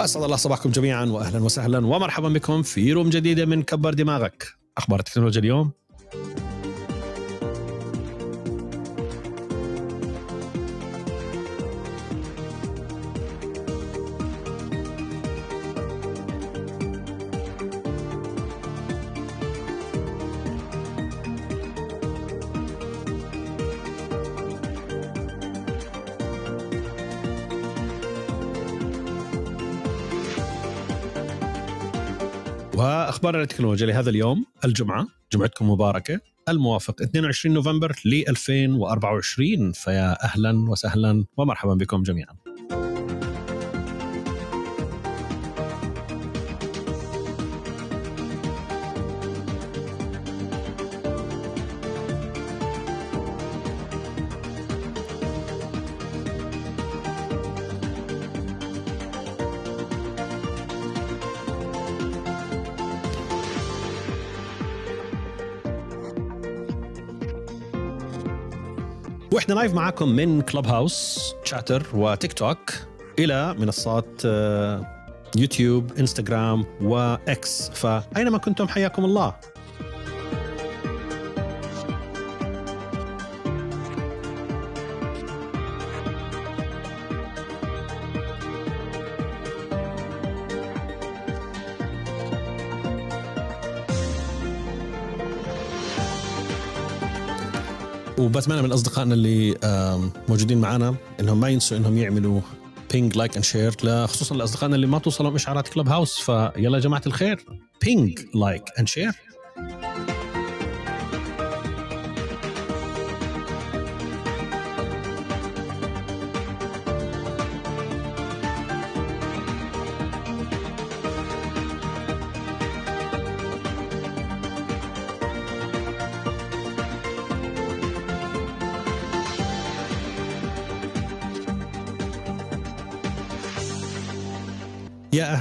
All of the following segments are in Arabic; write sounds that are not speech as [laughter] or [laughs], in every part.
واسعد الله صباحكم جميعا واهلا وسهلا ومرحبا بكم في روم جديده من كبر دماغك اخبار التكنولوجيا اليوم اخبار التكنولوجيا لهذا اليوم الجمعه جمعتكم مباركه الموافق 22 نوفمبر ل 2024 فيا اهلا وسهلا ومرحبا بكم جميعا احنا لايف معاكم من كلوب هاوس تشاتر وتيك توك الى منصات يوتيوب انستغرام واكس فاينما كنتم حياكم الله بتمنى من اصدقائنا اللي موجودين معنا انهم ما ينسوا انهم يعملوا بينج لايك اند شير خصوصا لاصدقائنا اللي ما توصلهم اشعارات كلوب هاوس فيلا يا جماعه الخير بينج لايك اند شير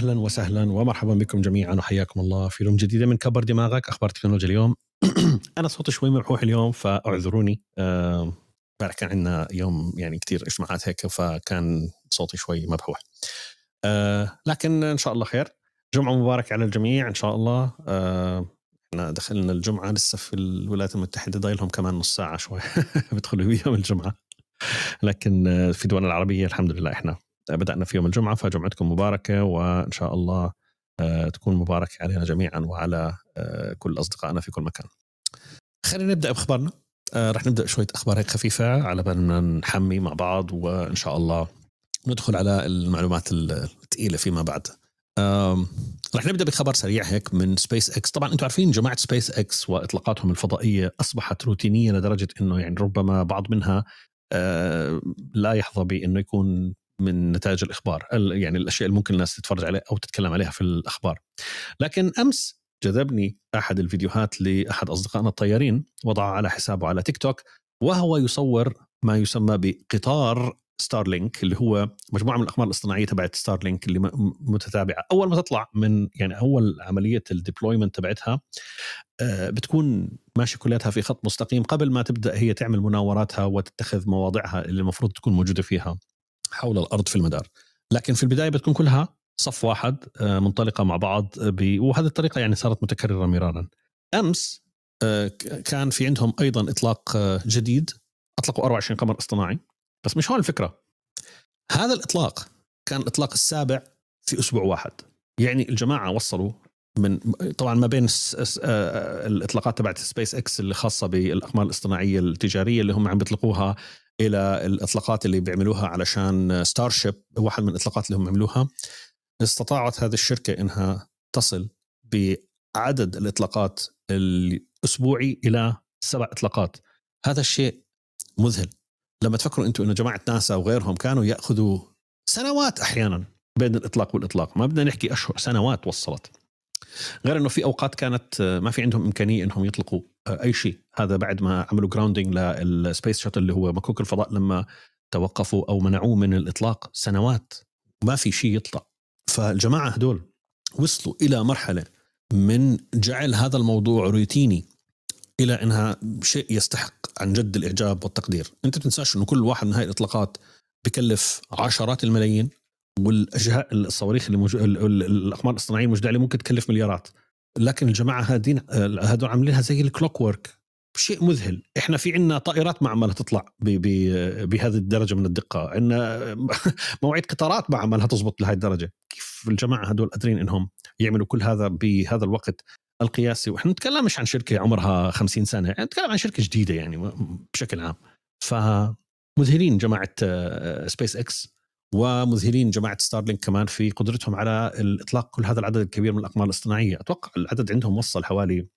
اهلا وسهلا ومرحبا بكم جميعا وحياكم الله في يوم جديده من كبر دماغك اخبار تكنولوجيا اليوم [clears throat] انا صوتي شوي مبحوح اليوم فاعذروني امبارح كان عندنا يوم يعني كثير اجتماعات هيك فكان صوتي شوي مبحوح أه لكن ان شاء الله خير جمعه مباركه على الجميع ان شاء الله أه احنا دخلنا الجمعه لسه في الولايات المتحده ضايلهم كمان نص ساعه شوي [laughs] بدخلوا يوم الجمعه لكن في دولنا العربيه الحمد لله احنا بدأنا في يوم الجمعة فجمعتكم مباركة وإن شاء الله آه، تكون مباركة علينا جميعا وعلى آه، كل أصدقائنا في كل مكان خلينا نبدأ بأخبارنا آه، رح نبدأ شوية أخبار هيك خفيفة على بال ما نحمي مع بعض وإن شاء الله ندخل على المعلومات الثقيلة فيما بعد رح نبدا بخبر سريع هيك من سبيس اكس طبعا انتم عارفين جماعه سبيس اكس واطلاقاتهم الفضائيه اصبحت روتينيه لدرجه انه يعني ربما بعض منها لا يحظى بانه يكون من نتائج الاخبار يعني الاشياء اللي ممكن الناس تتفرج عليها او تتكلم عليها في الاخبار لكن امس جذبني احد الفيديوهات لاحد اصدقائنا الطيارين وضعه على حسابه على تيك توك وهو يصور ما يسمى بقطار ستارلينك اللي هو مجموعه من الاقمار الاصطناعيه تبعت ستارلينك اللي متتابعه اول ما تطلع من يعني اول عمليه الديبلويمنت تبعتها آه، بتكون ماشي كلياتها في خط مستقيم قبل ما تبدا هي تعمل مناوراتها وتتخذ مواضعها اللي المفروض تكون موجوده فيها حول الارض في المدار لكن في البدايه بتكون كلها صف واحد آه، منطلقه مع بعض آه، ب... وهذه الطريقه يعني صارت متكرره مرارا امس آه، كان في عندهم ايضا اطلاق جديد اطلقوا 24 قمر اصطناعي بس مش هون الفكره هذا الاطلاق كان الاطلاق السابع في اسبوع واحد يعني الجماعه وصلوا من طبعا ما بين الاطلاقات تبعت سبيس اكس الخاصه بالاقمار الاصطناعيه التجاريه اللي هم عم بيطلقوها الى الاطلاقات اللي بيعملوها علشان ستار شيب واحد من الاطلاقات اللي هم عملوها استطاعت هذه الشركه انها تصل بعدد الاطلاقات الاسبوعي الى سبع اطلاقات هذا الشيء مذهل لما تفكروا انتم انه جماعه ناسا وغيرهم كانوا ياخذوا سنوات احيانا بين الاطلاق والاطلاق ما بدنا نحكي اشهر سنوات وصلت غير انه في اوقات كانت آه، ما في عندهم امكانيه انهم يطلقوا آه، اي شيء هذا بعد ما عملوا جراوندنج للسبيس شاتل اللي هو مكوك الفضاء لما توقفوا او منعوه من الاطلاق سنوات ما في شيء يطلع فالجماعه هدول وصلوا الى مرحله من جعل هذا الموضوع روتيني الى انها شيء يستحق عن جد الاعجاب والتقدير انت تنساش انه كل واحد من هاي الاطلاقات بكلف عشرات الملايين والاجهاء الصواريخ اللي موجو... الاقمار الاصطناعيه الموجوده عليه ممكن تكلف مليارات لكن الجماعه هادين هذول عاملينها زي الكلوك ورك شيء مذهل احنا في عندنا طائرات ما عمالها تطلع ب... ب... بهذه الدرجه من الدقه عندنا [laughs] مواعيد قطارات ما عمالها تزبط لهي الدرجه كيف الجماعه هدول قادرين انهم يعملوا كل هذا بهذا الوقت القياسي واحنا مش عن شركه عمرها 50 سنه يعني نتكلم عن شركه جديده يعني بشكل عام فمذهلين جماعه آه، سبيس اكس ومذهلين جماعه ستارلينك كمان في قدرتهم على الاطلاق كل هذا العدد الكبير من الاقمار الاصطناعيه، اتوقع العدد عندهم وصل حوالي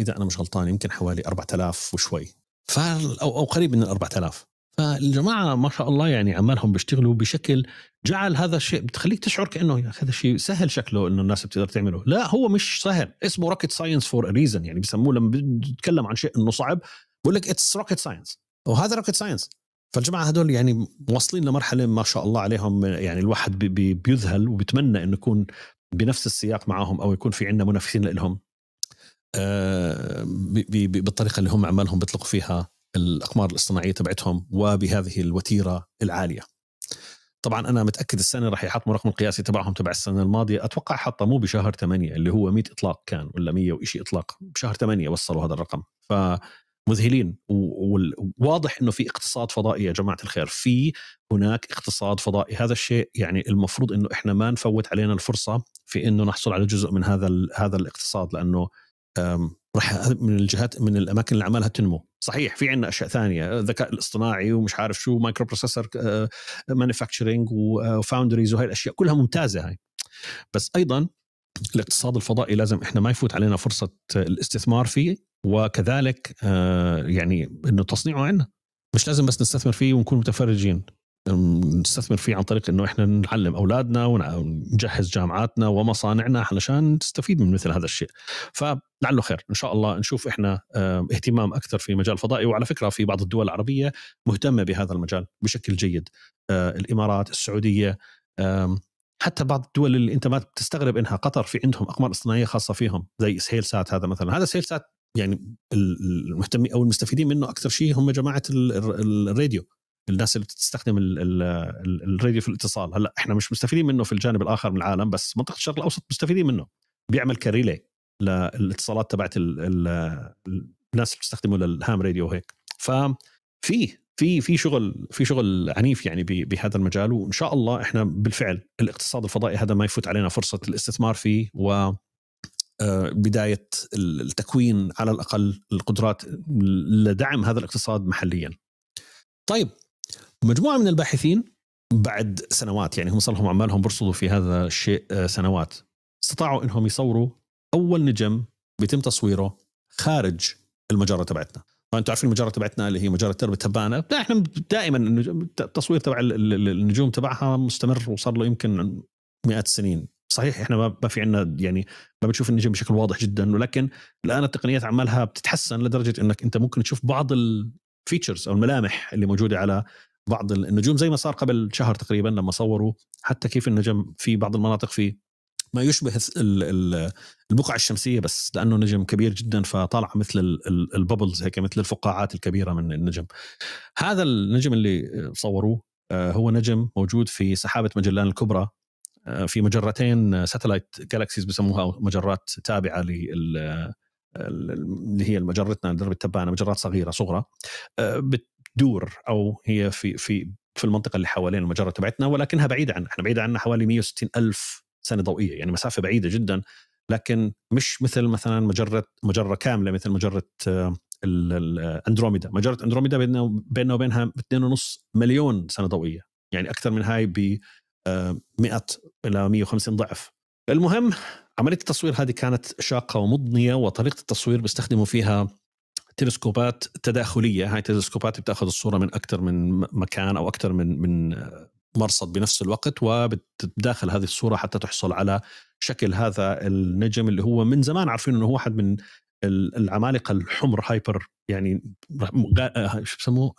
اذا انا مش غلطان يمكن حوالي 4000 وشوي ف او قريب من 4000 فالجماعه ما شاء الله يعني عمالهم بيشتغلوا بشكل جعل هذا الشيء بتخليك تشعر كانه يا اخي هذا الشيء سهل شكله انه الناس بتقدر تعمله، لا هو مش سهل، اسمه روكيت ساينس فور ريزن يعني بسموه لما بتتكلم عن شيء انه صعب بقول لك اتس روكيت ساينس وهذا روكيت ساينس فالجماعه هدول يعني واصلين لمرحله ما شاء الله عليهم يعني الواحد بي بي بيذهل وبتمنى انه يكون بنفس السياق معهم او يكون في عندنا منافسين لهم آه، بي بالطريقه اللي هم عمالهم بيطلقوا فيها الاقمار الاصطناعيه تبعتهم وبهذه الوتيره العاليه. طبعا انا متاكد السنه راح يحطموا رقم القياسي تبعهم تبع السنه الماضيه اتوقع حطه مو بشهر 8 اللي هو 100 اطلاق كان ولا 100 وشيء اطلاق بشهر 8 وصلوا هذا الرقم ف مذهلين وواضح انه في اقتصاد فضائي يا جماعه الخير في هناك اقتصاد فضائي هذا الشيء يعني المفروض انه احنا ما نفوت علينا الفرصه في انه نحصل على جزء من هذا هذا الاقتصاد لانه راح من الجهات من الاماكن اللي عمالها تنمو صحيح في عندنا اشياء ثانيه الذكاء الاصطناعي ومش عارف شو مايكرو بروسيسور مانيفاكتشرنج وفاوندريز وهي الاشياء كلها ممتازه هاي بس ايضا الاقتصاد الفضائي لازم احنا ما يفوت علينا فرصه الاستثمار فيه وكذلك آه، يعني انه تصنيعه عندنا مش لازم بس نستثمر فيه ونكون متفرجين نستثمر فيه عن طريق انه احنا نعلم اولادنا ونجهز جامعاتنا ومصانعنا علشان تستفيد من مثل هذا الشيء فلعله خير ان شاء الله نشوف احنا آه، اهتمام اكثر في مجال الفضائي وعلى فكره في بعض الدول العربيه مهتمه بهذا المجال بشكل جيد آه، الامارات السعوديه حتى بعض الدول اللي انت ما بتستغرب انها قطر في عندهم اقمار اصطناعيه خاصه فيهم زي سهيل سات هذا مثلا هذا سهيل سات يعني المهتمين او المستفيدين منه اكثر شيء هم جماعه الراديو الناس اللي بتستخدم الراديو في الاتصال هلا احنا مش مستفيدين منه في الجانب الاخر من العالم بس منطقه الشرق الاوسط مستفيدين منه بيعمل كريلي للاتصالات تبعت الناس اللي بتستخدمه للهام راديو وهيك ففي في في شغل في شغل عنيف يعني بهذا المجال وان شاء الله احنا بالفعل الاقتصاد الفضائي هذا ما يفوت علينا فرصه الاستثمار فيه و آه، بدايه التكوين على الاقل القدرات لدعم هذا الاقتصاد محليا. طيب مجموعه من الباحثين بعد سنوات يعني هم صار لهم اعمالهم برصدوا في هذا الشيء آه، سنوات استطاعوا انهم يصوروا اول نجم بيتم تصويره خارج المجره تبعتنا. طبعا انتم عارفين المجره تبعتنا اللي هي مجره درب تبانه لا احنا دائما التصوير تبع النجوم تبعها مستمر وصار له يمكن مئات السنين صحيح احنا ما في عندنا يعني ما بنشوف النجم بشكل واضح جدا ولكن الان التقنيات عمالها بتتحسن لدرجه انك انت ممكن تشوف بعض الفيتشرز او الملامح اللي موجوده على بعض النجوم زي ما صار قبل شهر تقريبا لما صوروا حتى كيف النجم في بعض المناطق في ما يشبه البقعة الشمسية بس لأنه نجم كبير جدا فطالع مثل الببلز هيك مثل الفقاعات الكبيرة من النجم هذا النجم اللي صوروه آه، هو نجم موجود في سحابة مجلان الكبرى آه، في مجرتين ساتلايت جالكسيز بيسموها مجرات تابعه لل اللي هي مجرتنا درب التبانه مجرات صغيره صغرى آه، بتدور او هي في في في المنطقه اللي حوالين المجره تبعتنا ولكنها بعيده عنا احنا بعيده عنا حوالي 160 الف سنه ضوئيه يعني مسافه بعيده جدا لكن مش مثل مثلا مجره مجره كامله مثل مجره آه، اندروميدا مجره اندروميدا بيننا وبينها 2.5 مليون سنه ضوئيه يعني اكثر من هاي ب 100 الى 150 ضعف المهم عمليه التصوير هذه كانت شاقه ومضنيه وطريقه التصوير بيستخدموا فيها تلسكوبات تداخليه هاي التلسكوبات بتاخذ الصوره من اكثر من مكان او اكثر من من مرصد بنفس الوقت وبتتداخل هذه الصوره حتى تحصل على شكل هذا النجم اللي هو من زمان عارفين انه هو واحد من العمالقه الحمر هايبر يعني آه، شو بسموه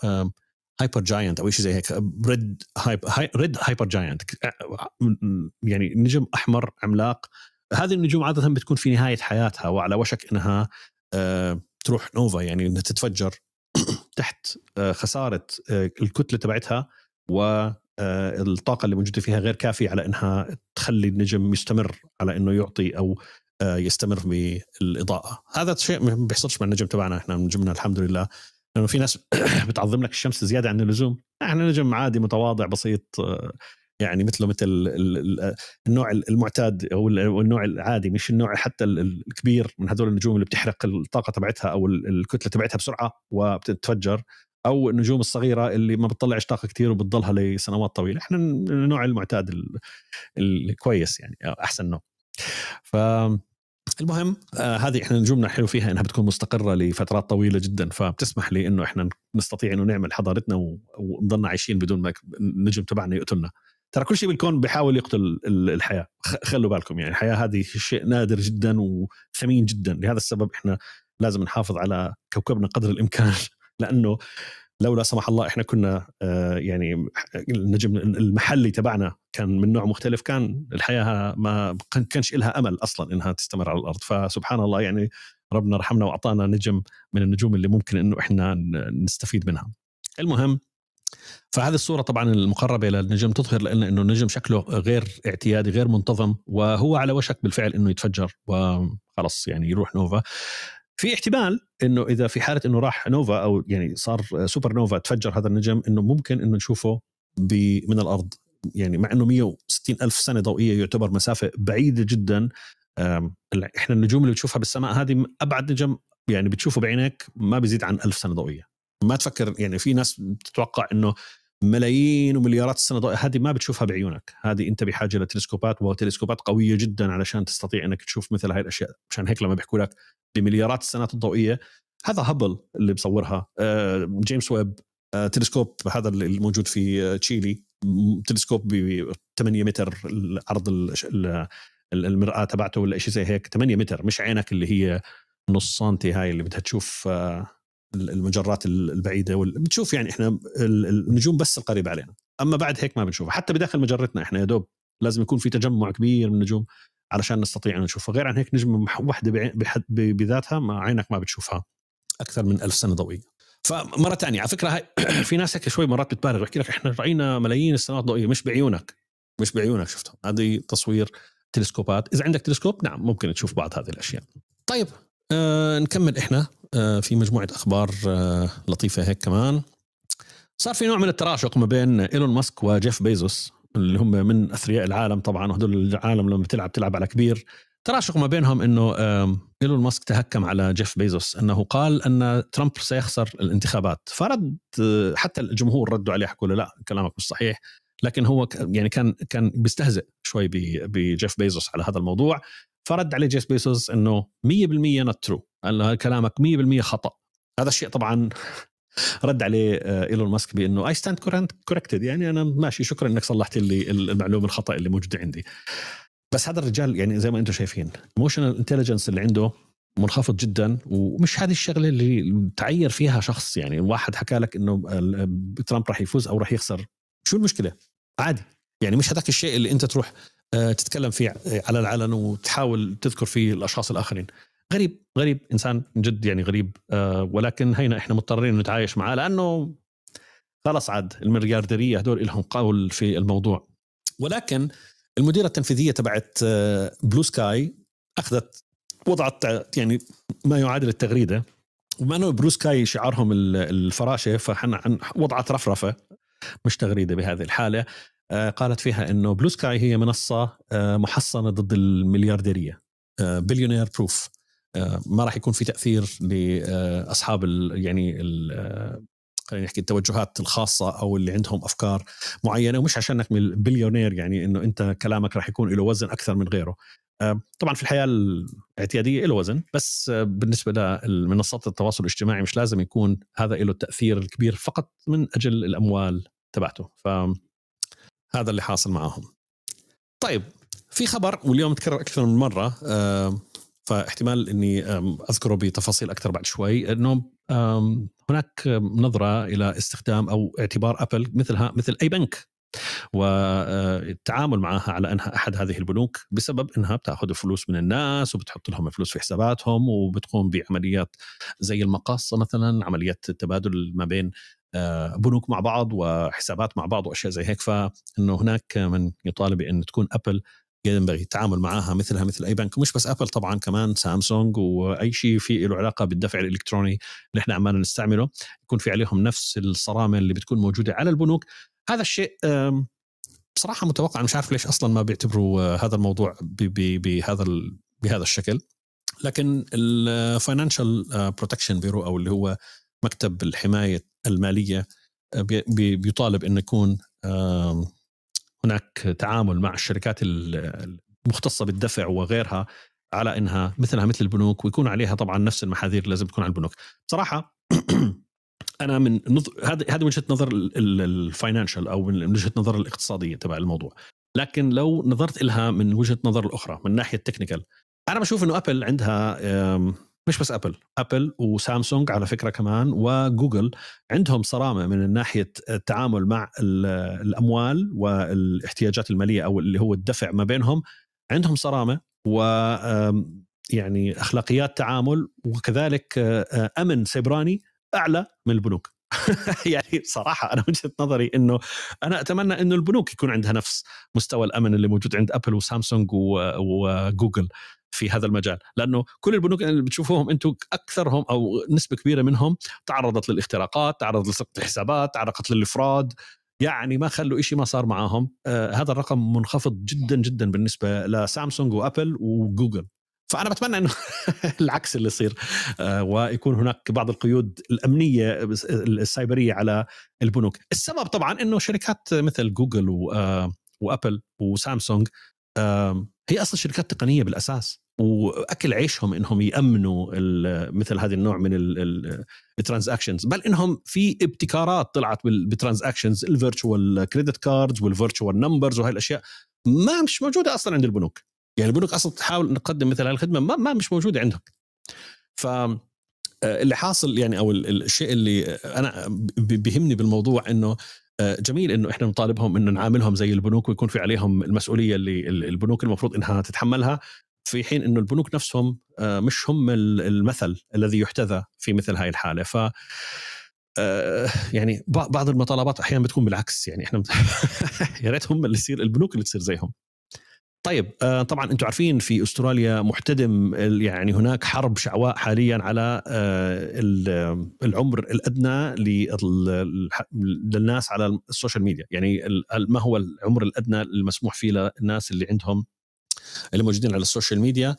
هايبر جاينت او شيء زي هيك ريد هايبر ريد هايبر جاينت يعني نجم احمر عملاق هذه النجوم عاده بتكون في نهايه حياتها وعلى وشك انها آه، تروح نوفا يعني انها تتفجر [clears throat] تحت آه، خساره آه، الكتله تبعتها والطاقه اللي موجوده فيها غير كافيه على انها تخلي النجم يستمر على انه يعطي او يستمر بالاضاءه هذا الشيء ما بيحصلش مع النجم تبعنا احنا نجمنا الحمد لله لانه في ناس [clears throat] بتعظم لك الشمس زياده عن اللزوم احنا نجم عادي متواضع بسيط آه، يعني مثله مثل آه، النوع المعتاد او النوع العادي مش النوع حتى الكبير من هذول النجوم اللي بتحرق الطاقه تبعتها او الكتله تبعتها بسرعه وبتتفجر او النجوم الصغيره اللي ما بتطلعش طاقه كثير وبتضلها لسنوات طويله احنا النوع المعتاد الكويس يعني احسن نوع ف المهم آه هذه احنا نجومنا حلو فيها انها بتكون مستقره لفترات طويله جدا فبتسمح لي انه احنا نستطيع انه نعمل حضارتنا و... ونضلنا عايشين بدون ما النجم تبعنا يقتلنا ترى كل شيء بالكون بيحاول يقتل الحياه خلوا بالكم يعني الحياه هذه شيء نادر جدا وثمين جدا لهذا السبب احنا لازم نحافظ على كوكبنا قدر الامكان [laughs] لانه لو لا سمح الله احنا كنا آه، يعني النجم المحلي تبعنا كان من نوع مختلف كان الحياه ما كانش لها امل اصلا انها تستمر على الارض فسبحان الله يعني ربنا رحمنا واعطانا نجم من النجوم اللي ممكن انه احنا نستفيد منها. المهم فهذه الصوره طبعا المقربه للنجم تظهر لنا انه النجم شكله غير اعتيادي غير منتظم وهو على وشك بالفعل انه يتفجر وخلص يعني يروح نوفا في احتمال انه اذا في حاله انه راح نوفا او يعني صار سوبر نوفا تفجر هذا النجم انه ممكن انه نشوفه من الارض يعني مع انه 160 الف سنه ضوئيه يعتبر مسافه بعيده جدا احنا النجوم اللي بتشوفها بالسماء هذه ابعد نجم يعني بتشوفه بعينك ما بيزيد عن ألف سنه ضوئيه ما تفكر يعني في ناس بتتوقع انه ملايين ومليارات السنه هذه ما بتشوفها بعيونك هذه انت بحاجه لتلسكوبات وتلسكوبات قويه جدا علشان تستطيع انك تشوف مثل هاي الاشياء عشان هيك لما بيحكوا لك بمليارات السنوات الضوئيه هذا هبل اللي بصورها آه، جيمس ويب آه، تلسكوب هذا الموجود في آه، تشيلي تلسكوب ب 8 متر عرض المراه تبعته ولا شيء زي هيك 8 متر مش عينك اللي هي نص سنتي هاي اللي بدها تشوف المجرات البعيده وال... بتشوف يعني احنا النجوم بس القريبه علينا اما بعد هيك ما بنشوفها حتى بداخل مجرتنا احنا يا دوب لازم يكون في تجمع كبير من النجوم علشان نستطيع ان نشوفها غير عن هيك نجمه وحده بذاتها ما عينك ما بتشوفها اكثر من ألف سنه ضوئيه فمره ثانيه على فكره هاي [clears throat] في ناس هيك شوي مرات بتبالغ بحكي لك احنا راينا ملايين السنوات الضوئيه مش بعيونك مش بعيونك شفتهم هذه تصوير تلسكوبات اذا عندك تلسكوب نعم ممكن تشوف بعض هذه الاشياء طيب آه نكمل احنا آه في مجموعه اخبار آه لطيفه هيك كمان صار في نوع من التراشق ما بين ايلون ماسك وجيف بيزوس اللي هم من اثرياء العالم طبعا وهدول العالم لما بتلعب تلعب على كبير تراشق ما بينهم انه ايلون ماسك تهكم على جيف بيزوس انه قال ان ترامب سيخسر الانتخابات فرد آه، حتى الجمهور ردوا عليه حكوا له لا كلامك مش صحيح لكن هو يعني كان كان بيستهزئ شوي بجيف بيزوس على هذا الموضوع فرد عليه جيس بيسوس انه 100% نوت ترو قال له كلامك 100% خطا هذا الشيء طبعا [laughs] رد عليه آه، ايلون ماسك بانه اي ستاند كوركتد يعني انا ماشي شكرا انك صلحت لي المعلومه الخطا اللي موجوده عندي بس هذا الرجال يعني زي ما انتم شايفين ايموشنال انتليجنس اللي عنده منخفض جدا ومش هذه الشغله اللي تعير فيها شخص يعني واحد حكى لك انه ترامب راح يفوز او راح يخسر شو المشكله عادي يعني مش هذاك الشيء اللي انت تروح آه، تتكلم فيه آه، على العلن وتحاول تذكر فيه الاشخاص الاخرين غريب غريب انسان جد يعني غريب آه، ولكن هينا احنا مضطرين نتعايش معاه لانه خلص عاد المليارديريه هدول لهم قول في الموضوع ولكن المديره التنفيذيه تبعت بلو سكاي اخذت وضعت يعني ما يعادل التغريده وما انه بلو سكاي شعارهم الفراشه فحنا وضعت رفرفه مش تغريده بهذه الحاله آه، قالت فيها انه بلو سكاي هي منصه آه، محصنه ضد المليارديريه بليونير آه، بروف ما راح يكون في تاثير لاصحاب يعني خلينا نحكي التوجهات الخاصه او اللي عندهم افكار معينه ومش عشانك بليونير يعني انه انت كلامك راح يكون له وزن اكثر من غيره طبعا في الحياه الاعتياديه له وزن بس بالنسبه لمنصات التواصل الاجتماعي مش لازم يكون هذا له التاثير الكبير فقط من اجل الاموال تبعته ف هذا اللي حاصل معاهم طيب في خبر واليوم تكرر اكثر من مره فاحتمال اني اذكره بتفاصيل اكثر بعد شوي انه هناك نظره الى استخدام او اعتبار ابل مثلها مثل اي بنك والتعامل آه، معها على انها احد هذه البنوك بسبب انها بتاخذ فلوس من الناس وبتحط لهم فلوس في حساباتهم وبتقوم بعمليات زي المقاصه مثلا عمليات تبادل ما بين آه، بنوك مع بعض وحسابات مع بعض واشياء زي هيك فانه هناك من يطالب بان تكون ابل ينبغي التعامل معها مثلها مثل اي بنك مش بس ابل طبعا كمان سامسونج واي شيء في له علاقه بالدفع الالكتروني اللي احنا عمالنا نستعمله يكون في عليهم نفس الصرامه اللي بتكون موجوده على البنوك هذا الشيء بصراحه متوقع مش عارف ليش اصلا ما بيعتبروا هذا الموضوع بهذا بهذا الشكل لكن الفاينانشال بروتكشن بيرو او اللي هو مكتب الحمايه الماليه آه، بيطالب انه يكون هناك تعامل مع الشركات المختصه بالدفع وغيرها على انها مثلها مثل البنوك ويكون عليها طبعا نفس المحاذير اللي لازم تكون على البنوك بصراحه [clears throat] انا من هذه هذه وجهه نظر الفاينانشال او من وجهه نظر الاقتصاديه تبع الموضوع لكن لو نظرت لها من وجهه نظر الاخرى من ناحيه التكنيكال انا بشوف انه ابل عندها مش بس ابل ابل وسامسونج على فكره كمان وجوجل عندهم صرامه من ناحيه التعامل مع الاموال والاحتياجات الماليه او اللي هو الدفع ما بينهم عندهم صرامه و يعني اخلاقيات تعامل وكذلك آه، امن سيبراني اعلى من البنوك [laughs] يعني صراحه انا وجهه نظري انه انا اتمنى انه البنوك يكون عندها نفس مستوى الامن اللي موجود عند ابل وسامسونج وجوجل في هذا المجال لانه كل البنوك اللي بتشوفوهم انتم اكثرهم او نسبه كبيره منهم تعرضت للاختراقات تعرضت لسقط الحسابات تعرضت للافراد يعني ما خلوا شيء ما صار معاهم آه هذا الرقم منخفض جدا جدا بالنسبه لسامسونج وابل وجوجل فانا بتمنى انه [laughs] العكس اللي يصير آه ويكون هناك بعض القيود الامنيه السايبريه على البنوك السبب طبعا انه شركات مثل جوجل آه، وابل وسامسونج آه هي اصلا شركات تقنيه بالاساس واكل عيشهم انهم يامنوا مثل هذا النوع من الترانزاكشنز بل انهم في ابتكارات طلعت بالترانزاكشنز الفيرتشوال كريدت كاردز والفيرتشوال نمبرز وهي الاشياء ما مش موجوده اصلا عند البنوك يعني البنوك اصلا تحاول تقدم مثل هذه الخدمه ما, ما مش موجوده عندهم ف آه، اللي حاصل يعني او الشيء اللي انا بيهمني بالموضوع انه آه، جميل انه احنا نطالبهم انه نعاملهم زي البنوك ويكون في عليهم المسؤوليه اللي البنوك المفروض انها تتحملها في حين انه البنوك نفسهم آه، مش هم المثل الذي يحتذى في مثل هاي الحاله ف آه، يعني بعض المطالبات احيانا بتكون بالعكس يعني احنا [laughs] يا ريت هم اللي يصير البنوك اللي تصير زيهم طيب آه، طبعا انتم عارفين في استراليا محتدم يعني هناك حرب شعواء حاليا على آه، العمر الادنى للناس على السوشيال ميديا يعني ما هو العمر الادنى المسموح فيه للناس اللي عندهم اللي موجودين على السوشيال ميديا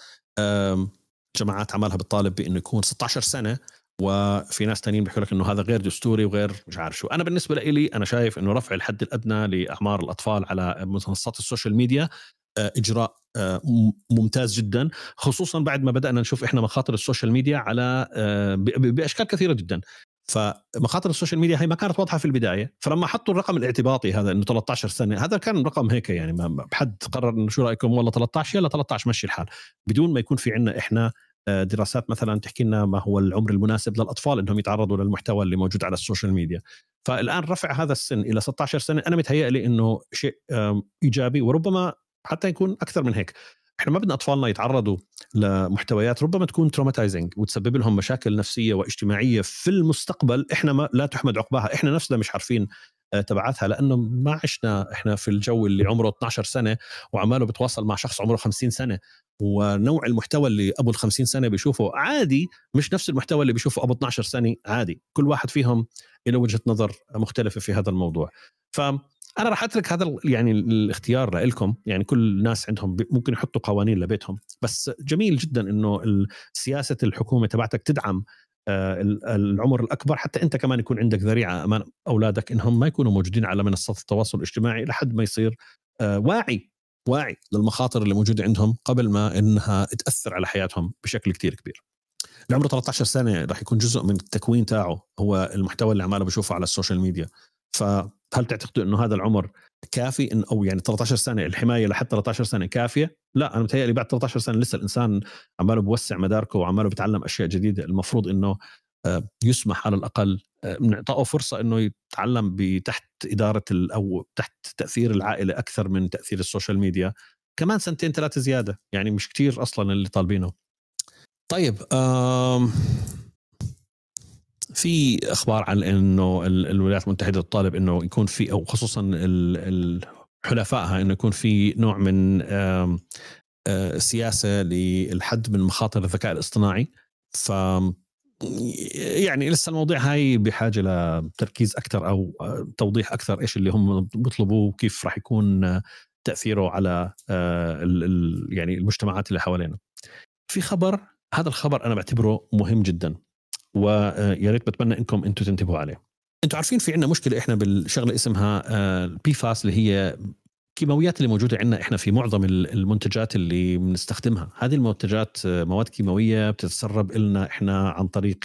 جماعات عملها بتطالب بانه يكون 16 سنه وفي ناس تانيين بيحكوا لك انه هذا غير دستوري وغير مش عارف شو انا بالنسبه لي انا شايف انه رفع الحد الادنى لاعمار الاطفال على منصات السوشيال ميديا آه، اجراء آه، ممتاز جدا خصوصا بعد ما بدانا نشوف احنا مخاطر السوشيال ميديا على آه، باشكال كثيره جدا فمخاطر السوشيال ميديا هي ما كانت واضحه في البدايه فلما حطوا الرقم الاعتباطي هذا انه 13 سنه هذا كان رقم هيك يعني ما حد قرر انه شو رايكم والله 13 يلا 13 مشي الحال بدون ما يكون في عندنا احنا دراسات مثلا تحكي لنا ما هو العمر المناسب للاطفال انهم يتعرضوا للمحتوى اللي موجود على السوشيال ميديا فالان رفع هذا السن الى 16 سنه انا لي انه شيء ايجابي وربما حتى يكون اكثر من هيك احنا ما بدنا اطفالنا يتعرضوا لمحتويات ربما تكون تروماتايزنج وتسبب لهم مشاكل نفسيه واجتماعيه في المستقبل احنا ما لا تحمد عقباها احنا نفسنا مش عارفين آه، تبعاتها لانه ما عشنا احنا في الجو اللي عمره 12 سنه وعماله بتواصل مع شخص عمره 50 سنه ونوع المحتوى اللي ابو ال 50 سنه بيشوفه عادي مش نفس المحتوى اللي بيشوفه ابو 12 سنه عادي كل واحد فيهم له وجهه نظر مختلفه في هذا الموضوع ف انا راح اترك هذا يعني الاختيار لكم يعني كل الناس عندهم ممكن يحطوا قوانين لبيتهم بس جميل جدا انه سياسه الحكومه تبعتك تدعم آه، العمر الاكبر حتى انت كمان يكون عندك ذريعه امام اولادك انهم ما يكونوا موجودين على منصات التواصل الاجتماعي لحد ما يصير آه، واعي واعي للمخاطر اللي موجوده عندهم قبل ما انها تاثر على حياتهم بشكل كثير كبير. اللي عمره 13 سنه راح يكون جزء من التكوين تاعه هو المحتوى اللي عماله بشوفه على السوشيال ميديا ف هل تعتقدوا انه هذا العمر كافي إن او يعني 13 سنه الحمايه لحد 13 سنه كافيه؟ لا انا متهيألي بعد 13 سنه لسه الانسان عماله بوسع مداركه وعماله بيتعلم اشياء جديده المفروض انه آه، يسمح على الاقل نعطاه فرصه انه يتعلم تحت اداره او تحت تاثير العائله اكثر من تاثير السوشيال ميديا كمان سنتين ثلاثه زياده يعني مش كتير اصلا اللي طالبينه طيب في اخبار عن انه الولايات المتحده تطالب انه يكون في او خصوصا حلفائها انه يكون في نوع من آه، سياسه للحد من مخاطر الذكاء الاصطناعي ف يعني لسه المواضيع هاي بحاجه لتركيز اكثر او آه، توضيح اكثر ايش اللي هم بيطلبوه وكيف راح يكون آه، تاثيره على يعني المجتمعات اللي حوالينا. في خبر هذا الخبر انا بعتبره مهم جدا ويا ريت بتمنى انكم انتم تنتبهوا عليه انتم عارفين في عندنا مشكله احنا بالشغله اسمها البي آه، فاس اللي هي الكيماويات اللي موجوده عندنا احنا في معظم المنتجات اللي بنستخدمها هذه المنتجات آه، مواد كيماويه بتتسرب لنا احنا عن طريق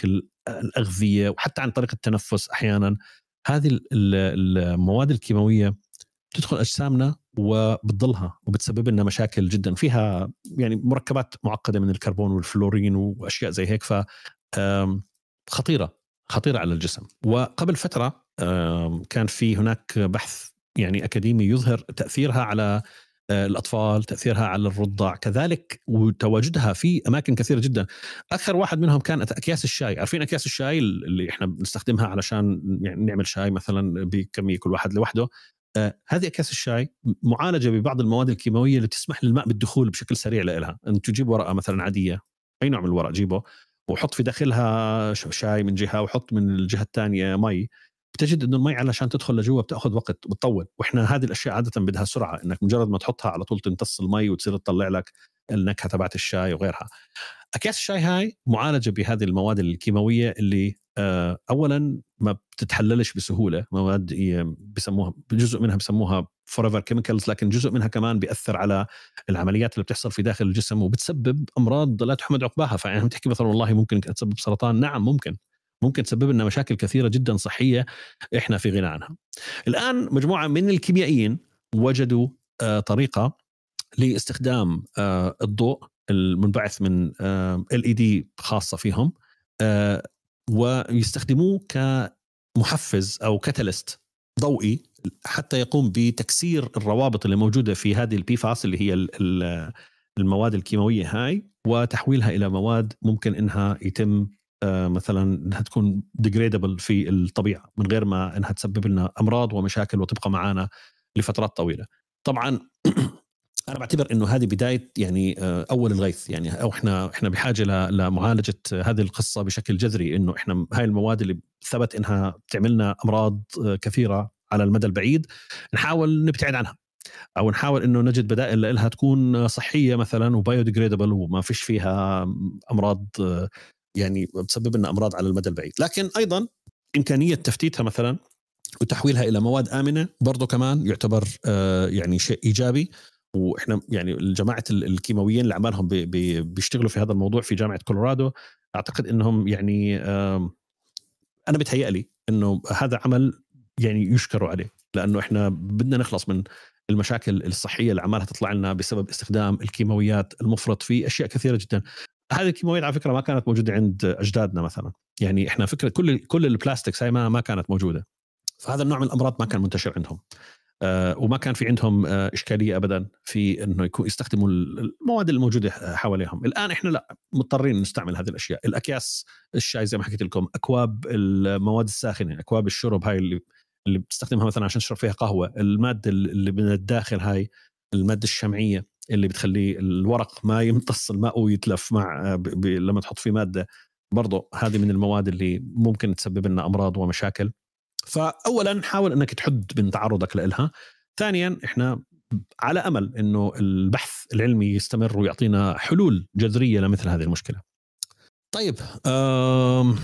الاغذيه وحتى عن طريق التنفس احيانا هذه المواد الكيماويه بتدخل اجسامنا وبتضلها وبتسبب لنا مشاكل جدا فيها يعني مركبات معقده من الكربون والفلورين واشياء زي هيك ف خطيره خطيره على الجسم وقبل فتره كان في هناك بحث يعني اكاديمي يظهر تاثيرها على آه، الاطفال تاثيرها على الرضع كذلك وتواجدها في اماكن كثيره جدا اكثر واحد منهم كان اكياس الشاي عارفين اكياس الشاي اللي احنا بنستخدمها علشان يعني نعمل شاي مثلا بكميه كل واحد لوحده آه، هذه اكياس الشاي معالجه ببعض المواد الكيماويه اللي تسمح للماء بالدخول بشكل سريع لها ان تجيب ورقه مثلا عاديه اي نوع من الورق جيبه وحط في داخلها شاي من جهه وحط من الجهه الثانيه مي بتجد انه المي علشان تدخل لجوا بتاخذ وقت وبتطول واحنا هذه الاشياء عاده بدها سرعه انك مجرد ما تحطها على طول تمتص المي وتصير تطلع لك النكهه تبعت الشاي وغيرها اكياس الشاي هاي معالجه بهذه المواد الكيماويه اللي آه، اولا ما بتتحللش بسهوله مواد بسموها جزء منها بسموها فور كيميكلز لكن جزء منها كمان بياثر على العمليات اللي بتحصل في داخل الجسم وبتسبب امراض لا تحمد عقباها فيعني تحكي مثلا والله ممكن تسبب سرطان نعم ممكن ممكن تسبب لنا مشاكل كثيره جدا صحيه احنا في غنى عنها. الان مجموعه من الكيميائيين وجدوا آه، طريقه لاستخدام آه، الضوء المنبعث من آه، ال اي دي خاصه فيهم ويستخدموه كمحفز او كاتاليست ضوئي حتى يقوم بتكسير الروابط اللي موجوده في هذه البيفاس اللي هي المواد الكيماويه هاي وتحويلها الى مواد ممكن انها يتم آه، مثلا انها تكون ديجريدبل في الطبيعه من غير ما انها تسبب لنا امراض ومشاكل وتبقى معانا لفترات طويله. طبعا [clears throat] انا بعتبر انه هذه بدايه يعني آه، اول الغيث يعني او احنا احنا بحاجه لمعالجه هذه القصه بشكل جذري انه احنا هاي المواد اللي ثبت انها بتعملنا امراض آه، كثيره على المدى البعيد نحاول نبتعد عنها او نحاول انه نجد بدائل لها تكون صحيه مثلا وبايوديجريدبل وما فيش فيها امراض يعني بتسبب لنا امراض على المدى البعيد لكن ايضا امكانيه تفتيتها مثلا وتحويلها الى مواد امنه برضه كمان يعتبر آه، يعني شيء ايجابي واحنا يعني جماعه الكيماويين اللي عمالهم بيشتغلوا في هذا الموضوع في جامعه كولورادو اعتقد انهم يعني انا بتهيألي انه هذا عمل يعني يشكروا عليه لانه احنا بدنا نخلص من المشاكل الصحيه اللي عمالها تطلع لنا بسبب استخدام الكيماويات المفرط في اشياء كثيره جدا هذه الكيماويات على فكره ما كانت موجوده عند اجدادنا مثلا يعني احنا فكره كل كل البلاستيكس هاي ما ما كانت موجوده فهذا النوع من الامراض ما كان منتشر عندهم آه، وما كان في عندهم آه، اشكاليه ابدا في انه يكون يستخدموا المواد الموجوده حواليهم، الان احنا لا مضطرين نستعمل هذه الاشياء، الاكياس الشاي زي ما حكيت لكم، اكواب المواد الساخنه، اكواب الشرب هاي اللي اللي بتستخدمها مثلا عشان تشرب فيها قهوه الماده اللي من الداخل هاي الماده الشمعيه اللي بتخلي الورق ما يمتص الماء ويتلف مع ب... ب... لما تحط فيه ماده برضه هذه من المواد اللي ممكن تسبب لنا امراض ومشاكل فاولا حاول انك تحد من تعرضك لها ثانيا احنا على امل انه البحث العلمي يستمر ويعطينا حلول جذريه لمثل هذه المشكله طيب أم...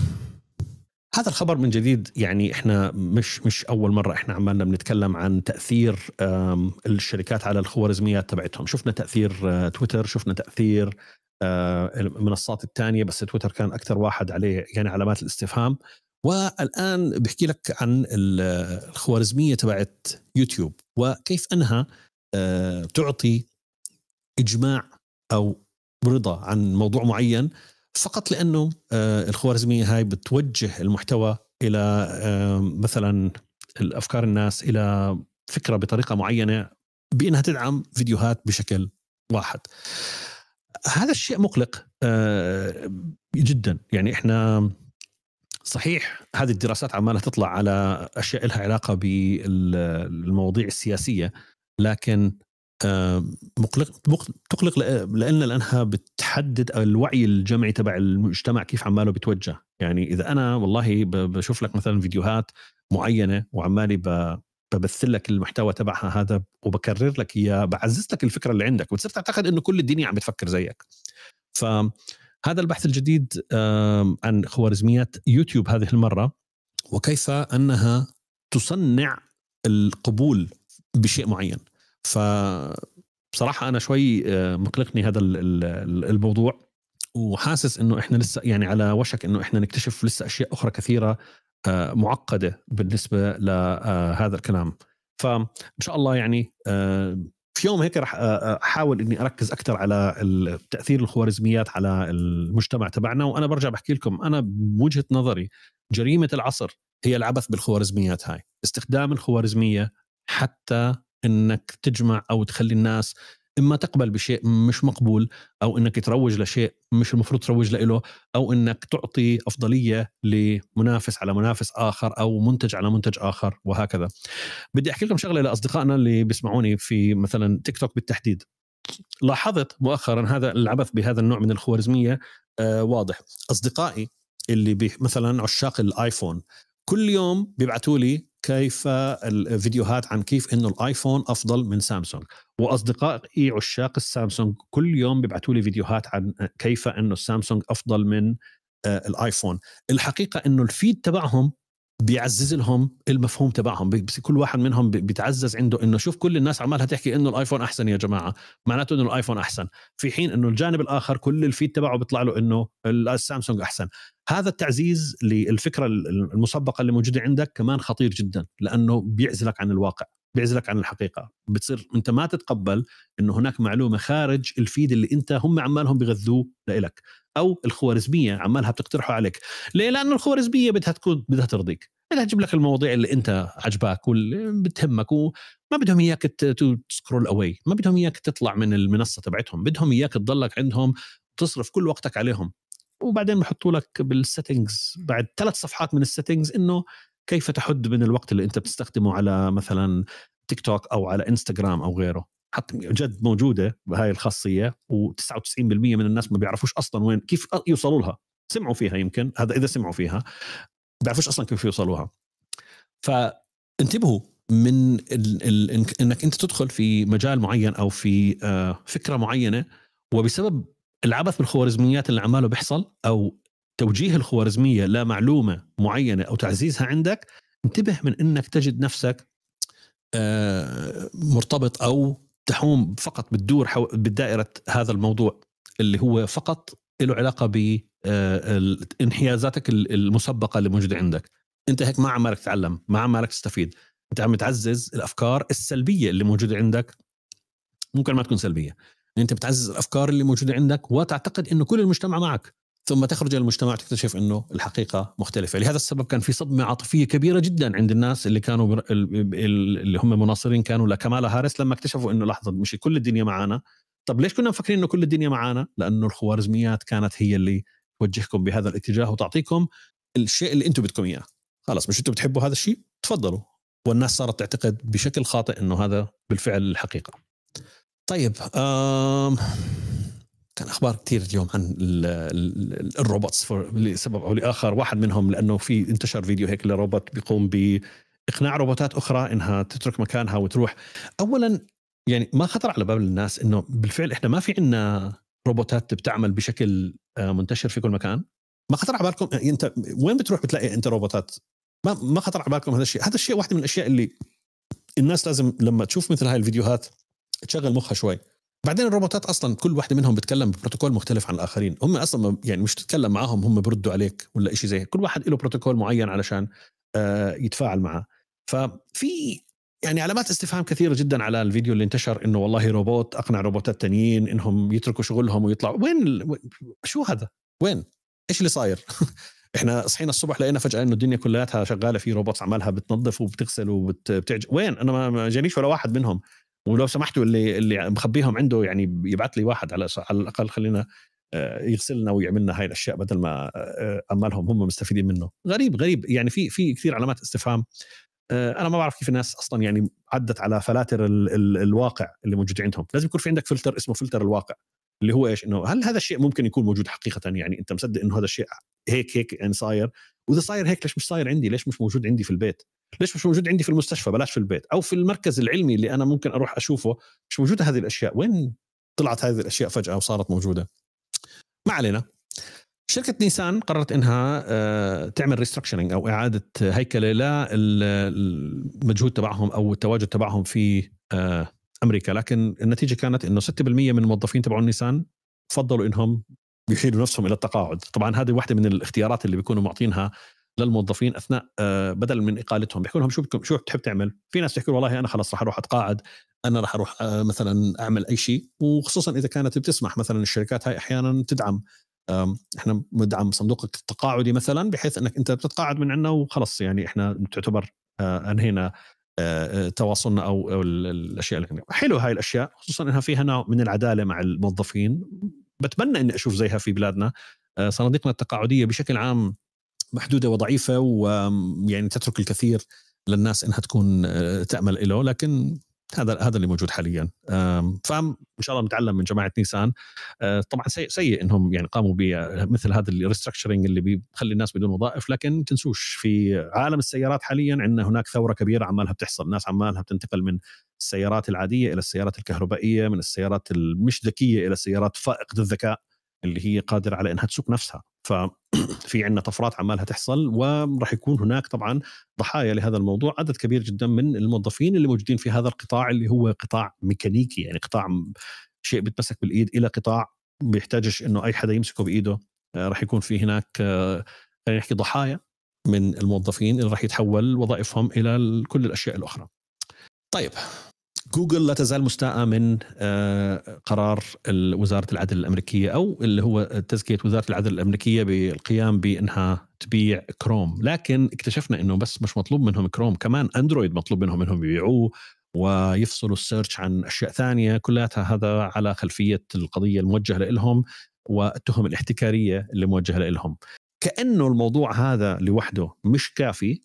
هذا الخبر من جديد يعني احنا مش مش اول مره احنا عمالنا بنتكلم عن تاثير الشركات على الخوارزميات تبعتهم، شفنا تاثير آه، تويتر، شفنا تاثير آه، المنصات الثانيه بس تويتر كان اكثر واحد عليه يعني علامات الاستفهام والان بحكي لك عن الخوارزميه تبعت يوتيوب وكيف انها آه، تعطي اجماع او رضا عن موضوع معين فقط لانه آه، الخوارزميه هاي بتوجه المحتوى الى آه، مثلا الافكار الناس الى فكره بطريقه معينه بانها تدعم فيديوهات بشكل واحد هذا الشيء مقلق آه، جدا يعني احنا صحيح هذه الدراسات عمالة تطلع على أشياء لها علاقة بالمواضيع السياسية لكن آه، مقلق تقلق لان لانها بتحدد الوعي الجمعي تبع المجتمع كيف عماله بتوجه يعني اذا انا والله بشوف لك مثلا فيديوهات معينه وعمالي ببث لك المحتوى تبعها هذا وبكرر لك اياه بعزز لك الفكره اللي عندك وتصير تعتقد انه كل الدنيا عم بتفكر زيك فهذا البحث الجديد عن خوارزميات يوتيوب هذه المره وكيف انها تصنع القبول بشيء معين ف بصراحة أنا شوي آه، مقلقني هذا الموضوع وحاسس إنه إحنا لسه يعني على وشك إنه إحنا نكتشف لسه أشياء أخرى كثيرة آه، معقدة بالنسبة لهذا آه، الكلام فإن شاء الله يعني في يوم هيك رح احاول اني اركز اكثر على تاثير الخوارزميات على المجتمع تبعنا وانا برجع بحكي لكم انا بوجهه نظري جريمه العصر هي العبث بالخوارزميات هاي استخدام الخوارزميه حتى انك تجمع او تخلي الناس اما تقبل بشيء مش مقبول او انك تروج لشيء مش المفروض تروج له او انك تعطي افضليه لمنافس على منافس اخر او منتج على منتج اخر وهكذا بدي احكي لكم شغله لاصدقائنا اللي بيسمعوني في مثلا تيك توك بالتحديد لاحظت مؤخرا هذا العبث بهذا النوع من الخوارزميه آه واضح اصدقائي اللي مثلا عشاق الايفون كل يوم بيبعثوا لي كيف الفيديوهات عن كيف انه الايفون افضل من سامسونج واصدقائي عشاق السامسونج كل يوم بيبعثوا لي فيديوهات عن كيف انه السامسونج افضل من آه، الايفون الحقيقه انه الفيد تبعهم بيعزز لهم المفهوم تبعهم كل واحد منهم بيتعزز عنده انه شوف كل الناس عمالها تحكي انه الايفون احسن يا جماعه معناته انه الايفون احسن في حين انه الجانب الاخر كل الفيد تبعه بيطلع له انه السامسونج احسن هذا التعزيز للفكره المسبقه اللي موجوده عندك كمان خطير جدا لانه بيعزلك عن الواقع بيعزلك عن الحقيقه بتصير انت ما تتقبل انه هناك معلومه خارج الفيد اللي انت هم عمالهم بغذوه لإلك او الخوارزميه عمالها بتقترحه عليك ليه لانه الخوارزميه بدها تكون بدها ترضيك بدها تجيب لك المواضيع اللي انت عجباك واللي بتهمك وما بدهم اياك تسكرول اواي ما بدهم اياك تطلع من المنصه تبعتهم بدهم اياك تضلك عندهم تصرف كل وقتك عليهم وبعدين بحطوا لك بالسيتنجز بعد ثلاث صفحات من السيتنجز انه كيف تحد من الوقت اللي انت بتستخدمه على مثلا تيك توك او على انستغرام او غيره حتى جد موجوده بهاي الخاصيه و99% من الناس ما بيعرفوش اصلا وين كيف يوصلوا لها سمعوا فيها يمكن هذا اذا سمعوا فيها بيعرفوش اصلا كيف يوصلوها فانتبهوا من الـ الـ انك انت تدخل في مجال معين او في آه، فكره معينه وبسبب العبث بالخوارزميات اللي عماله بيحصل او توجيه الخوارزميه لمعلومه معينه او تعزيزها عندك انتبه من انك تجد نفسك آه، مرتبط او تحوم فقط بتدور حو... بدائره هذا الموضوع اللي هو فقط له علاقه ب آه، انحيازاتك المسبقه اللي موجوده عندك انت هيك ما عمالك تتعلم ما عمالك تستفيد انت عم تعزز الافكار السلبيه اللي موجوده عندك ممكن ما تكون سلبيه انت بتعزز الافكار اللي موجوده عندك وتعتقد انه كل المجتمع معك ثم تخرج الى المجتمع تكتشف انه الحقيقه مختلفه، لهذا السبب كان في صدمه عاطفيه كبيره جدا عند الناس اللي كانوا اللي هم مناصرين كانوا لكمالا هارس لما اكتشفوا انه لحظه مش كل الدنيا معانا، طب ليش كنا مفكرين انه كل الدنيا معانا؟ لانه الخوارزميات كانت هي اللي توجهكم بهذا الاتجاه وتعطيكم الشيء اللي انتم بدكم اياه، خلص مش انتم بتحبوا هذا الشيء؟ تفضلوا، والناس صارت تعتقد بشكل خاطئ انه هذا بالفعل الحقيقه. طيب آم كان اخبار كثير اليوم عن الروبوتس لسبب او لاخر واحد منهم لانه في انتشر فيديو هيك لروبوت بيقوم باقناع روبوتات اخرى انها تترك مكانها وتروح اولا يعني ما خطر على بال الناس انه بالفعل احنا ما في عندنا روبوتات بتعمل بشكل آه، منتشر في كل مكان ما خطر على بالكم يعني انت وين بتروح بتلاقي انت روبوتات ما ما خطر على بالكم هذا الشيء هذا الشيء واحد من الاشياء اللي الناس لازم لما تشوف مثل هاي الفيديوهات تشغل مخها شوي بعدين الروبوتات اصلا كل واحده منهم بتتكلم ببروتوكول مختلف عن الاخرين هم اصلا يعني مش تتكلم معاهم هم بردوا عليك ولا شيء زي كل واحد له بروتوكول معين علشان آه يتفاعل معه ففي يعني علامات استفهام كثيره جدا على الفيديو اللي انتشر انه والله روبوت اقنع روبوتات تانيين انهم يتركوا شغلهم ويطلعوا وين ال... شو هذا وين ايش اللي صاير [laughs] احنا صحينا الصبح لقينا فجاه انه الدنيا كلها شغاله في روبوتس عمالها بتنظف وبتغسل وبتعج وين انا ما جانيش ولا واحد منهم ولو سمحتوا اللي اللي مخبيهم عنده يعني يبعث لي واحد على على الاقل خلينا آه، يغسلنا ويعمل لنا هاي الاشياء بدل ما آه، آه، امالهم هم مستفيدين منه غريب غريب يعني في في كثير علامات استفهام انا ما بعرف كيف الناس اصلا يعني عدت على فلاتر ال ال الواقع اللي موجود عندهم لازم يكون في عندك فلتر اسمه فلتر الواقع اللي هو ايش انه هل هذا الشيء ممكن يكون موجود حقيقه يعني انت مصدق انه هذا الشيء هيك هيك يعني صاير واذا صاير هيك ليش مش صاير عندي ليش مش موجود عندي في البيت ليش مش موجود عندي في المستشفى بلاش في البيت او في المركز العلمي اللي انا ممكن اروح اشوفه مش موجوده هذه الاشياء وين طلعت هذه الاشياء فجاه وصارت موجوده ما علينا شركة نيسان قررت انها آه، تعمل ريستركشرنج او اعادة هيكلة للمجهود تبعهم او التواجد تبعهم في آه، امريكا لكن النتيجة كانت انه 6% من الموظفين تبعون نيسان فضلوا انهم يحيلوا نفسهم الى التقاعد طبعا هذه واحدة من الاختيارات اللي بيكونوا معطينها للموظفين اثناء آه، بدل من اقالتهم بيحكوا لهم شو بدكم شو بتحب تعمل في ناس بتحكي والله انا خلص رح اروح اتقاعد انا رح اروح آه، مثلا اعمل اي شيء وخصوصا اذا كانت بتسمح مثلا الشركات هاي احيانا تدعم احنا مدعم صندوقك التقاعدي مثلا بحيث انك انت بتتقاعد من عندنا وخلص يعني احنا تعتبر آه، انهينا تواصلنا او او الاشياء اللي حلو هاي الاشياء خصوصا انها فيها نوع من العداله مع الموظفين بتمنى اني اشوف زيها في بلادنا صناديقنا التقاعديه بشكل عام محدوده وضعيفه ويعني تترك الكثير للناس انها تكون آه، تامل له لكن هذا هذا اللي موجود حاليا فان شاء الله بنتعلم من جماعه نيسان آه، طبعا سيء, سيء انهم يعني قاموا بمثل آه، هذا الريستركشرنج اللي بيخلي الناس بدون وظائف لكن تنسوش في عالم السيارات حاليا عندنا هناك ثوره كبيره عمالها بتحصل الناس عمالها بتنتقل من السيارات العاديه الى السيارات الكهربائيه من السيارات المش ذكيه الى سيارات فائقه الذكاء اللي هي قادره على انها تسوق نفسها ففي عندنا طفرات عمالها تحصل وراح يكون هناك طبعا ضحايا لهذا الموضوع عدد كبير جدا من الموظفين اللي موجودين في هذا القطاع اللي هو قطاع ميكانيكي يعني قطاع شيء بتمسك بالايد الى قطاع بيحتاجش انه اي حدا يمسكه بايده آه، راح يكون في هناك آه، خلينا نحكي ضحايا من الموظفين اللي راح يتحول وظائفهم الى كل الاشياء الاخرى. طيب جوجل لا تزال مستاءة من آه، قرار وزارة العدل الأمريكية أو اللي هو تزكية وزارة العدل الأمريكية بالقيام بأنها تبيع كروم لكن اكتشفنا أنه بس مش مطلوب منهم كروم كمان أندرويد مطلوب منهم أنهم يبيعوه ويفصلوا السيرش عن أشياء ثانية كلها هذا على خلفية القضية الموجهة لهم والتهم الاحتكارية اللي موجهة لهم كأنه الموضوع هذا لوحده مش كافي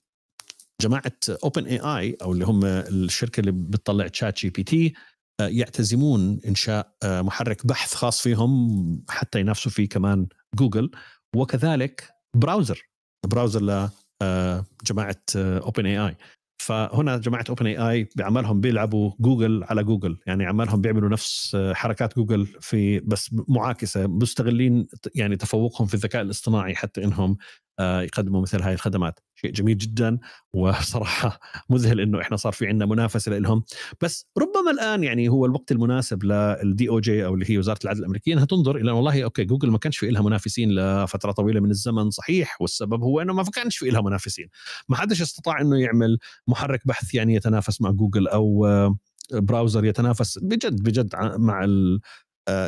جماعه اوبن اي اي او اللي هم الشركه اللي بتطلع تشات جي بي تي يعتزمون انشاء آه، محرك بحث خاص فيهم حتى ينافسوا فيه كمان جوجل وكذلك براوزر براوزر لجماعه آه، اوبن آه، اي اي فهنا جماعه اوبن اي اي بعملهم بيلعبوا جوجل على جوجل يعني عمالهم بيعملوا نفس حركات جوجل في بس معاكسه مستغلين يعني تفوقهم في الذكاء الاصطناعي حتى انهم آه، يقدموا مثل هاي الخدمات شيء جميل جدا وصراحة [laughs] مذهل أنه إحنا صار في عندنا منافسة لهم بس ربما الآن يعني هو الوقت المناسب للدي أو جي أو اللي هي وزارة العدل الأمريكية أنها تنظر إلى والله أوكي جوجل ما كانش في لها منافسين لفترة طويلة من الزمن صحيح والسبب هو أنه ما كانش في لها منافسين ما حدش استطاع أنه يعمل محرك بحث يعني يتنافس مع جوجل أو آه، براوزر يتنافس بجد بجد مع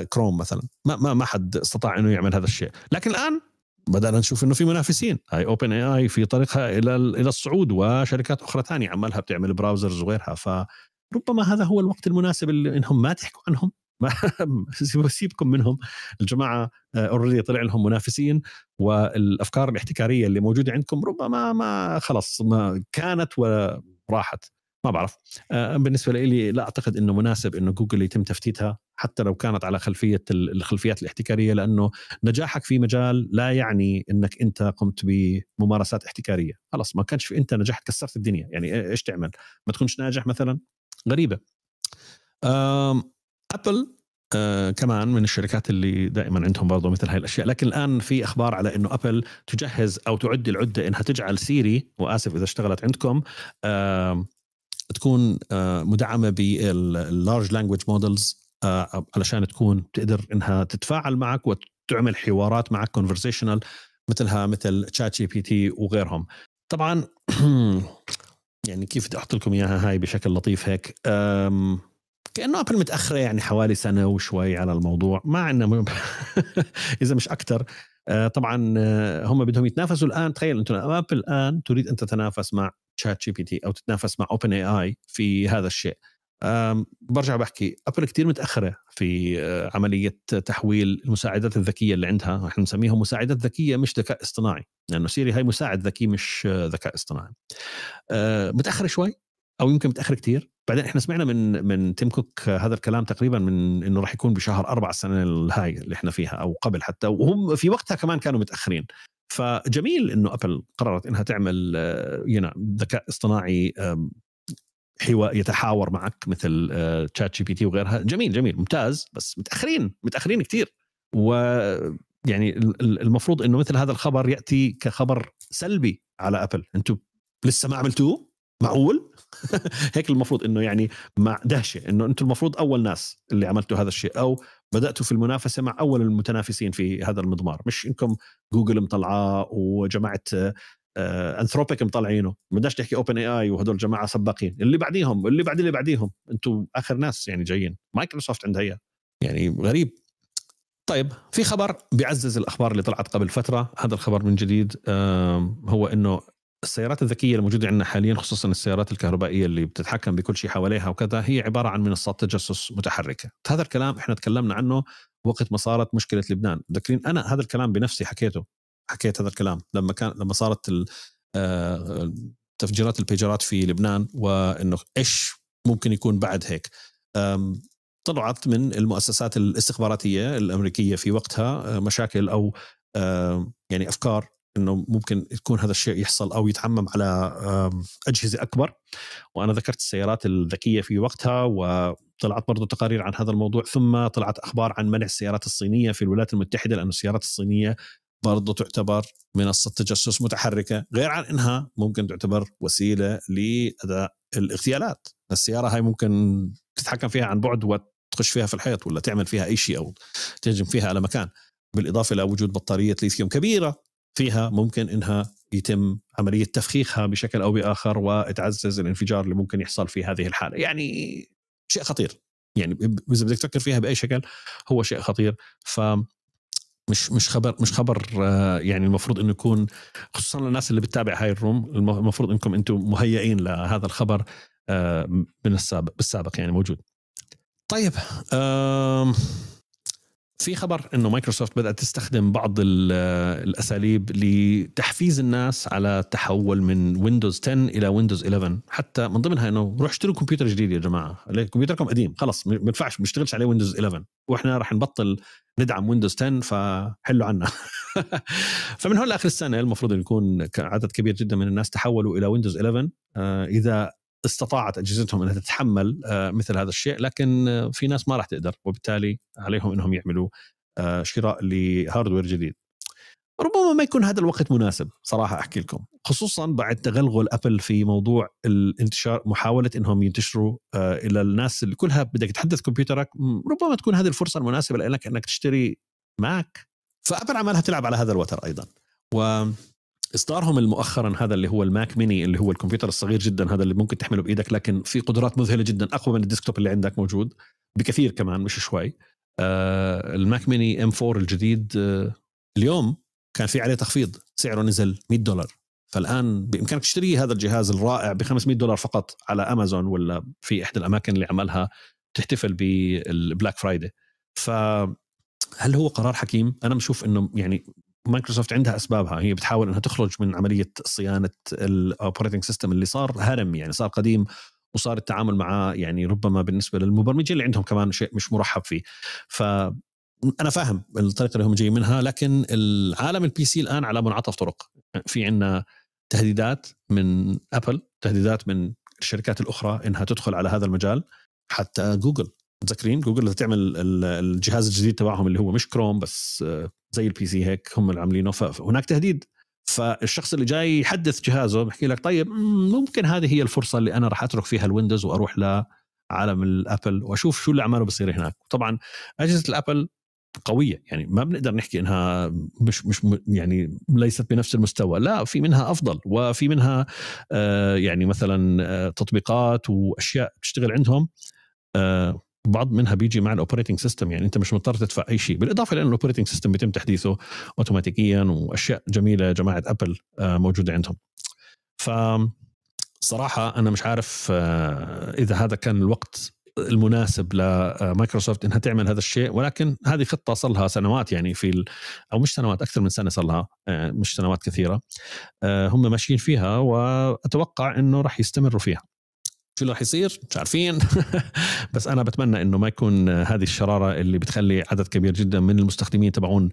كروم آه، مثلا ما ما ما حد استطاع انه يعمل هذا الشيء لكن الان بدانا نشوف انه في منافسين هاي اوبن اي اي في طريقها الى الى الصعود وشركات اخرى ثانيه عمالها بتعمل براوزرز وغيرها فربما هذا هو الوقت المناسب اللي انهم ما تحكوا عنهم [laughs] سيبكم منهم الجماعه اوريدي آه، طلع لهم منافسين والافكار الاحتكاريه اللي موجوده عندكم ربما ما خلص ما كانت وراحت ما بعرف آه، بالنسبه لي لا اعتقد انه مناسب انه جوجل يتم تفتيتها حتى لو كانت على خلفيه الخلفيات الاحتكاريه لانه نجاحك في مجال لا يعني انك انت قمت بممارسات احتكاريه، خلص ما كانش في انت نجحت كسرت الدنيا، يعني إيه، ايش تعمل؟ ما تكونش ناجح مثلا؟ غريبه. ابل آه كمان من الشركات اللي دائما عندهم برضه مثل هاي الاشياء لكن الان في اخبار على انه ابل تجهز او تعد العده انها تجعل سيري واسف اذا اشتغلت عندكم آه تكون آه مدعمه باللارج لانجوج مودلز آه، علشان تكون تقدر انها تتفاعل معك وتعمل حوارات معك كونفرزيشنال مثلها مثل تشات جي بي تي وغيرهم طبعا [clears throat] يعني كيف بدي احط لكم اياها هاي بشكل لطيف هيك كانه ابل متاخره يعني حوالي سنه وشوي على الموضوع ما عندنا [laughs] اذا مش اكثر آه، طبعا آه، هم بدهم يتنافسوا الان تخيل انتم ابل الان تريد ان تتنافس مع تشات جي بي تي او تتنافس مع اوبن اي اي في هذا الشيء برجع بحكي ابل كتير متاخره في آه، عمليه تحويل المساعدات الذكيه اللي عندها احنا بنسميها مساعدات ذكيه مش ذكاء اصطناعي لانه يعني سيري هاي مساعد ذكي مش آه، ذكاء اصطناعي أه، متاخره شوي او يمكن متاخر كتير بعدين احنا سمعنا من من تيم كوك هذا الكلام تقريبا من انه راح يكون بشهر أربعة السنه الهاي اللي احنا فيها او قبل حتى وهم في وقتها كمان كانوا متاخرين فجميل انه ابل قررت انها تعمل ذكاء اصطناعي حوار يتحاور معك مثل تشات جي بي تي وغيرها جميل جميل ممتاز بس متاخرين متاخرين كثير و يعني المفروض انه مثل هذا الخبر ياتي كخبر سلبي على ابل انتم لسه ما عملتوه معقول [laughs] هيك المفروض انه يعني مع دهشه انه انتم المفروض اول ناس اللي عملتوا هذا الشيء او بداتوا في المنافسه مع اول المتنافسين في هذا المضمار مش انكم جوجل مطلعاه وجماعه انثروبيك آه، مطلعينه ما بدناش نحكي اوبن اي اي وهدول الجماعه سباقين اللي بعديهم اللي بعد اللي بعديهم انتم اخر ناس يعني جايين مايكروسوفت عندها اياه يعني غريب طيب في خبر بيعزز الاخبار اللي طلعت قبل فتره هذا الخبر من جديد هو انه السيارات الذكيه الموجوده عندنا حاليا خصوصا السيارات الكهربائيه اللي بتتحكم بكل شيء حواليها وكذا هي عباره عن منصات تجسس متحركه هذا الكلام احنا تكلمنا عنه وقت ما صارت مشكله لبنان ذكرين انا هذا الكلام بنفسي حكيته حكيت هذا الكلام لما كان لما صارت آه، تفجيرات البيجرات في لبنان وانه ايش ممكن يكون بعد هيك طلعت من المؤسسات الاستخباراتيه الامريكيه في وقتها آه، مشاكل او يعني افكار انه ممكن يكون هذا الشيء يحصل او يتعمم على اجهزه اكبر وانا ذكرت السيارات الذكيه في وقتها وطلعت برضو تقارير عن هذا الموضوع ثم طلعت اخبار عن منع السيارات الصينيه في الولايات المتحده لان السيارات الصينيه برضو تعتبر منصة تجسس متحركة غير عن أنها ممكن تعتبر وسيلة لأداء الاغتيالات السيارة هاي ممكن تتحكم فيها عن بعد وتخش فيها في الحيط ولا تعمل فيها أي شيء أو تهجم فيها على مكان بالإضافة إلى وجود بطارية ليثيوم كبيرة فيها ممكن أنها يتم عملية تفخيخها بشكل أو بآخر وتعزز الانفجار اللي ممكن يحصل في هذه الحالة يعني شيء خطير يعني إذا بدك تفكر فيها بأي شكل هو شيء خطير ف مش مش خبر مش خبر آه، يعني المفروض انه يكون خصوصا للناس اللي بتتابع هاي الروم المفروض انكم انتم مهيئين لهذا الخبر آه، من السابق بالسابق يعني موجود طيب في خبر انه مايكروسوفت بدات تستخدم بعض الاساليب لتحفيز الناس على التحول من ويندوز 10 الى ويندوز 11 حتى من ضمنها انه روح اشتروا كمبيوتر جديد يا جماعه كمبيوتركم قديم خلص ما بينفعش ما بيشتغلش عليه ويندوز 11 واحنا رح نبطل ندعم ويندوز 10 فحلوا عنا [laughs] فمن هون لاخر السنه المفروض يكون عدد كبير جدا من الناس تحولوا الى ويندوز 11 آه، اذا استطاعت اجهزتهم انها تتحمل آه، مثل هذا الشيء لكن آه، في ناس ما راح تقدر وبالتالي عليهم انهم يعملوا آه، شراء لهاردوير جديد ربما ما يكون هذا الوقت مناسب صراحه احكي لكم خصوصا بعد تغلغل ابل في موضوع الانتشار محاوله انهم ينتشروا الى الناس اللي كلها بدك تحدث كمبيوترك ربما تكون هذه الفرصه المناسبه لك انك تشتري ماك فابل عمالها تلعب على هذا الوتر ايضا و اصدارهم المؤخرا هذا اللي هو الماك ميني اللي هو الكمبيوتر الصغير جدا هذا اللي ممكن تحمله بايدك لكن في قدرات مذهله جدا اقوى من الديسكتوب اللي عندك موجود بكثير كمان مش شوي آه الماك ميني ام 4 الجديد آه اليوم كان في عليه تخفيض سعره نزل 100 دولار فالان بامكانك تشتري هذا الجهاز الرائع ب 500 دولار فقط على امازون ولا في احدى الاماكن اللي عملها تحتفل بالبلاك فرايدي فهل هو قرار حكيم؟ انا بشوف انه يعني مايكروسوفت عندها اسبابها هي بتحاول انها تخرج من عمليه صيانه الاوبريتنج سيستم اللي صار هرم يعني صار قديم وصار التعامل معاه يعني ربما بالنسبه للمبرمجين اللي عندهم كمان شيء مش مرحب فيه ف انا فاهم الطريقه اللي هم جايين منها لكن العالم البي سي الان على منعطف طرق في عندنا تهديدات من ابل تهديدات من الشركات الاخرى انها تدخل على هذا المجال حتى جوجل متذكرين جوجل تعمل الجهاز الجديد تبعهم اللي هو مش كروم بس آه، زي البي سي هيك هم اللي عاملينه فهناك تهديد فالشخص اللي جاي يحدث جهازه بحكي لك طيب ممكن هذه هي الفرصه اللي انا راح اترك فيها الويندوز واروح لعالم الابل واشوف شو اللي عماله بصير هناك طبعا اجهزه الابل قويه يعني ما بنقدر نحكي انها مش مش يعني ليست بنفس المستوى لا في منها افضل وفي منها آه، يعني مثلا آه، تطبيقات واشياء بتشتغل عندهم آه، بعض منها بيجي مع الاوبريتنج سيستم يعني انت مش مضطر تدفع اي شيء بالاضافه لان الاوبريتنج سيستم بيتم تحديثه اوتوماتيكيا واشياء جميله جماعه ابل آه، موجوده عندهم ف صراحة أنا مش عارف آه، إذا هذا كان الوقت المناسب لمايكروسوفت آه، انها تعمل هذا الشيء ولكن هذه خطه صار لها سنوات يعني في ال... او مش سنوات اكثر من سنه صار لها مش سنوات كثيره هم ماشيين فيها واتوقع انه راح يستمروا فيها شو اللي رح يصير مش عارفين [laughs] بس انا بتمنى انه ما يكون هذه الشراره اللي بتخلي عدد كبير جدا من المستخدمين تبعون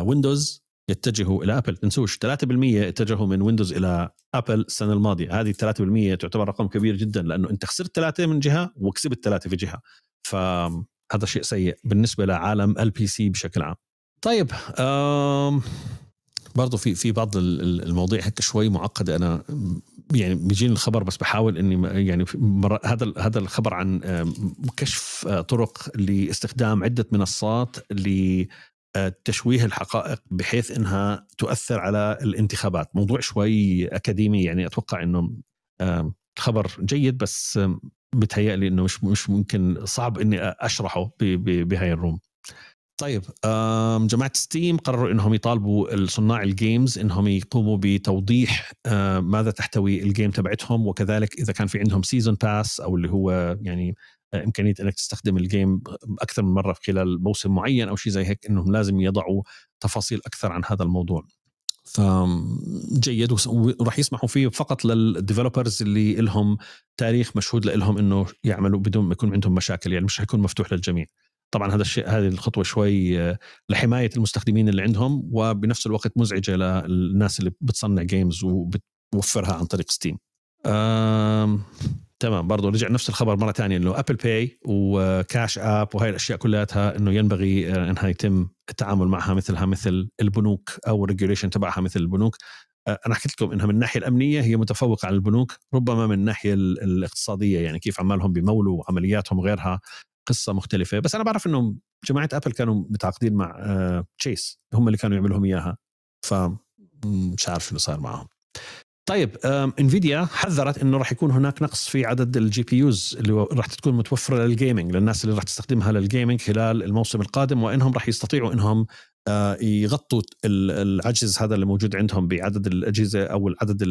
ويندوز آه، يتجهوا الى ابل تنسوش 3% اتجهوا من ويندوز الى ابل السنه الماضيه هذه 3% تعتبر رقم كبير جدا لانه انت خسرت ثلاثه من جهه وكسبت ثلاثه في جهه فهذا شيء سيء بالنسبه لعالم البي سي بشكل عام طيب برضه في في بعض المواضيع هيك شوي معقده انا يعني بيجيني الخبر بس بحاول اني يعني هذا هذا الخبر عن آه، كشف آه، طرق لاستخدام عده منصات لتشويه آه، الحقائق بحيث انها تؤثر على الانتخابات، موضوع شوي اكاديمي يعني اتوقع انه خبر جيد بس بتهيألي انه مش مش ممكن صعب اني اشرحه بهاي الروم. طيب جماعه ستيم قرروا انهم يطالبوا صناع الجيمز انهم يقوموا بتوضيح آه، ماذا تحتوي الجيم تبعتهم وكذلك اذا كان في عندهم سيزون باس او اللي هو يعني آه، امكانيه انك تستخدم الجيم اكثر من مره خلال موسم معين او شيء زي هيك انهم لازم يضعوا تفاصيل اكثر عن هذا الموضوع جيد وراح يسمحوا فيه فقط للديفلوبرز اللي لهم تاريخ مشهود لهم انه يعملوا بدون ما يكون عندهم مشاكل يعني مش حيكون مفتوح للجميع طبعا هذا الشيء هذه الخطوه شوي آه، لحمايه المستخدمين اللي عندهم وبنفس الوقت مزعجه للناس اللي بتصنع جيمز وبتوفرها عن طريق ستيم تمام برضه رجع نفس الخبر مره ثانيه انه ابل باي وكاش اب وهي الاشياء كلها انه ينبغي آه، انها يتم التعامل معها مثلها مثل البنوك او الريجوليشن تبعها مثل البنوك آه، انا حكيت لكم انها من الناحيه الامنيه هي متفوقه على البنوك ربما من الناحيه الاقتصاديه يعني كيف عمالهم بيمولوا عملياتهم وغيرها قصه مختلفه بس انا بعرف انه جماعه ابل كانوا متعاقدين مع تشيس آه، هم اللي كانوا يعملوا لهم اياها فمش عارف شو صار معهم طيب انفيديا حذرت انه راح يكون هناك نقص في عدد الجي بي يوز اللي راح تكون متوفره للجيمنج للناس اللي راح تستخدمها للجيمنج خلال الموسم القادم وانهم راح يستطيعوا انهم آه، يغطوا العجز هذا اللي موجود عندهم بعدد الاجهزه او عدد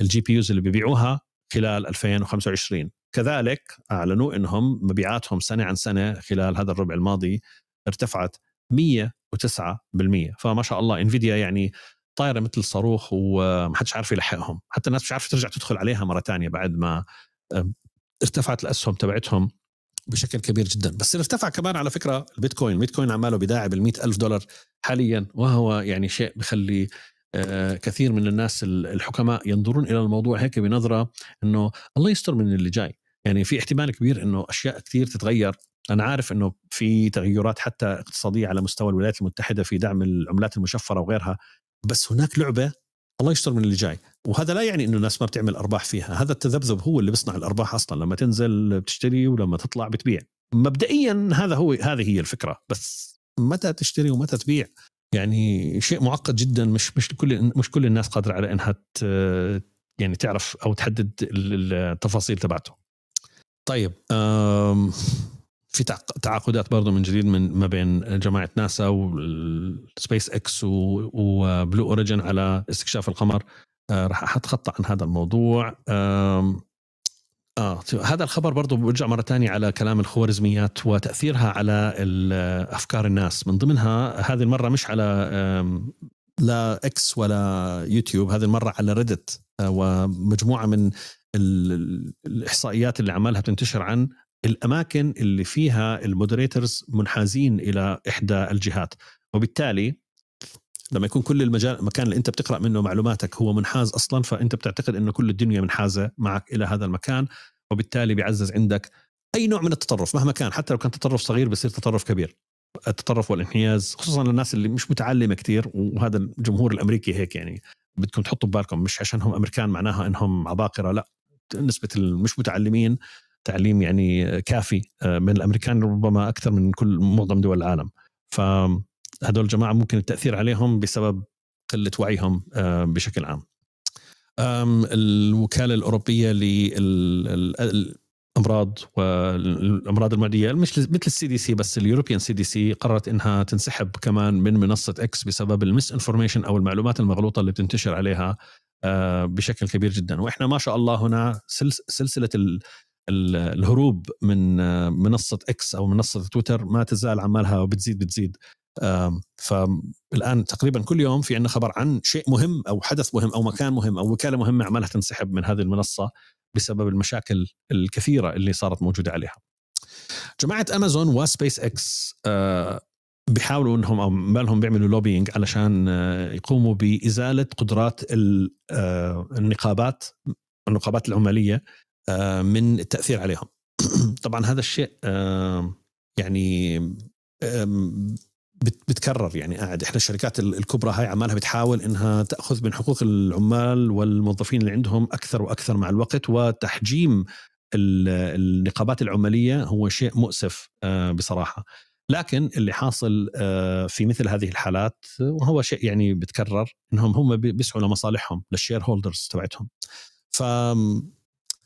الجي بي يوز اللي بيبيعوها خلال 2025 كذلك أعلنوا أنهم مبيعاتهم سنة عن سنة خلال هذا الربع الماضي ارتفعت 109% فما شاء الله انفيديا يعني طايرة مثل الصاروخ ومحدش عارف يلحقهم حتى الناس مش عارفة ترجع تدخل عليها مرة تانية بعد ما ارتفعت الأسهم تبعتهم بشكل كبير جدا بس ارتفع كمان على فكرة البيتكوين البيتكوين عماله بداعي بالمئة ألف دولار حاليا وهو يعني شيء بخلي آه، كثير من الناس الحكماء ينظرون الى الموضوع هيك بنظره انه الله يستر من اللي جاي يعني في احتمال كبير انه اشياء كثير تتغير انا عارف انه في تغيرات حتى اقتصاديه على مستوى الولايات المتحده في دعم العملات المشفره وغيرها بس هناك لعبه الله يستر من اللي جاي وهذا لا يعني انه الناس ما بتعمل ارباح فيها هذا التذبذب هو اللي بيصنع الارباح اصلا لما تنزل بتشتري ولما تطلع بتبيع مبدئيا هذا هو هذه هي الفكره بس متى تشتري ومتى تبيع يعني شيء معقد جدا مش مش كل مش كل الناس قادره على انها يعني تعرف او تحدد التفاصيل تبعته. طيب في تعاقدات برضه من جديد من ما بين جماعه ناسا وسبيس اكس وبلو اوريجن على استكشاف القمر آه، راح اتخطى عن هذا الموضوع اه هذا الخبر برضه برجع مره ثانيه على كلام الخوارزميات وتاثيرها على افكار الناس من ضمنها هذه المره مش على لا اكس ولا يوتيوب هذه المره على ريدت آه، ومجموعه من الاحصائيات اللي عمالها بتنتشر عن الاماكن اللي فيها المودريترز منحازين الى احدى الجهات وبالتالي لما يكون كل المجال المكان اللي انت بتقرا منه معلوماتك هو منحاز اصلا فانت بتعتقد انه كل الدنيا منحازه معك الى هذا المكان وبالتالي بيعزز عندك اي نوع من التطرف مهما كان حتى لو كان تطرف صغير بصير تطرف كبير التطرف والانحياز خصوصا للناس اللي مش متعلمه كثير وهذا الجمهور الامريكي هيك يعني بدكم تحطوا ببالكم مش عشان هم امريكان معناها انهم عباقره لا نسبه المش متعلمين تعليم يعني كافي آه، من الامريكان ربما اكثر من كل معظم دول العالم ف هدول الجماعه ممكن التاثير عليهم بسبب قله وعيهم آه، بشكل عام الوكاله الاوروبيه للامراض والامراض المعديه مش مثل السي دي سي بس اليوروبيان سي دي سي قررت انها تنسحب كمان من منصه اكس بسبب المس انفورميشن او المعلومات المغلوطه اللي بتنتشر عليها آه، بشكل كبير جدا واحنا ما شاء الله هنا سلسله الهروب من آه، منصه اكس او منصه تويتر ما تزال عمالها وبتزيد بتزيد فالان تقريبا كل يوم في عندنا خبر عن شيء مهم او حدث مهم او مكان مهم او وكاله مهمه عمالها تنسحب من هذه المنصه بسبب المشاكل الكثيره اللي صارت موجوده عليها. جماعه امازون وسبيس اكس آه، بيحاولوا انهم او بالهم بيعملوا لوبينج علشان آه، يقوموا بازاله قدرات آه، النقابات النقابات العماليه من التاثير عليهم. [clears throat] طبعا هذا الشيء يعني بتكرر يعني قاعد احنا الشركات الكبرى هاي عمالها بتحاول انها تاخذ من حقوق العمال والموظفين اللي عندهم اكثر واكثر مع الوقت وتحجيم النقابات العماليه هو شيء مؤسف آه، بصراحه لكن اللي حاصل آه، في مثل هذه الحالات وهو شيء يعني بتكرر انهم هم بيسعوا لمصالحهم للشير هولدرز تبعتهم ف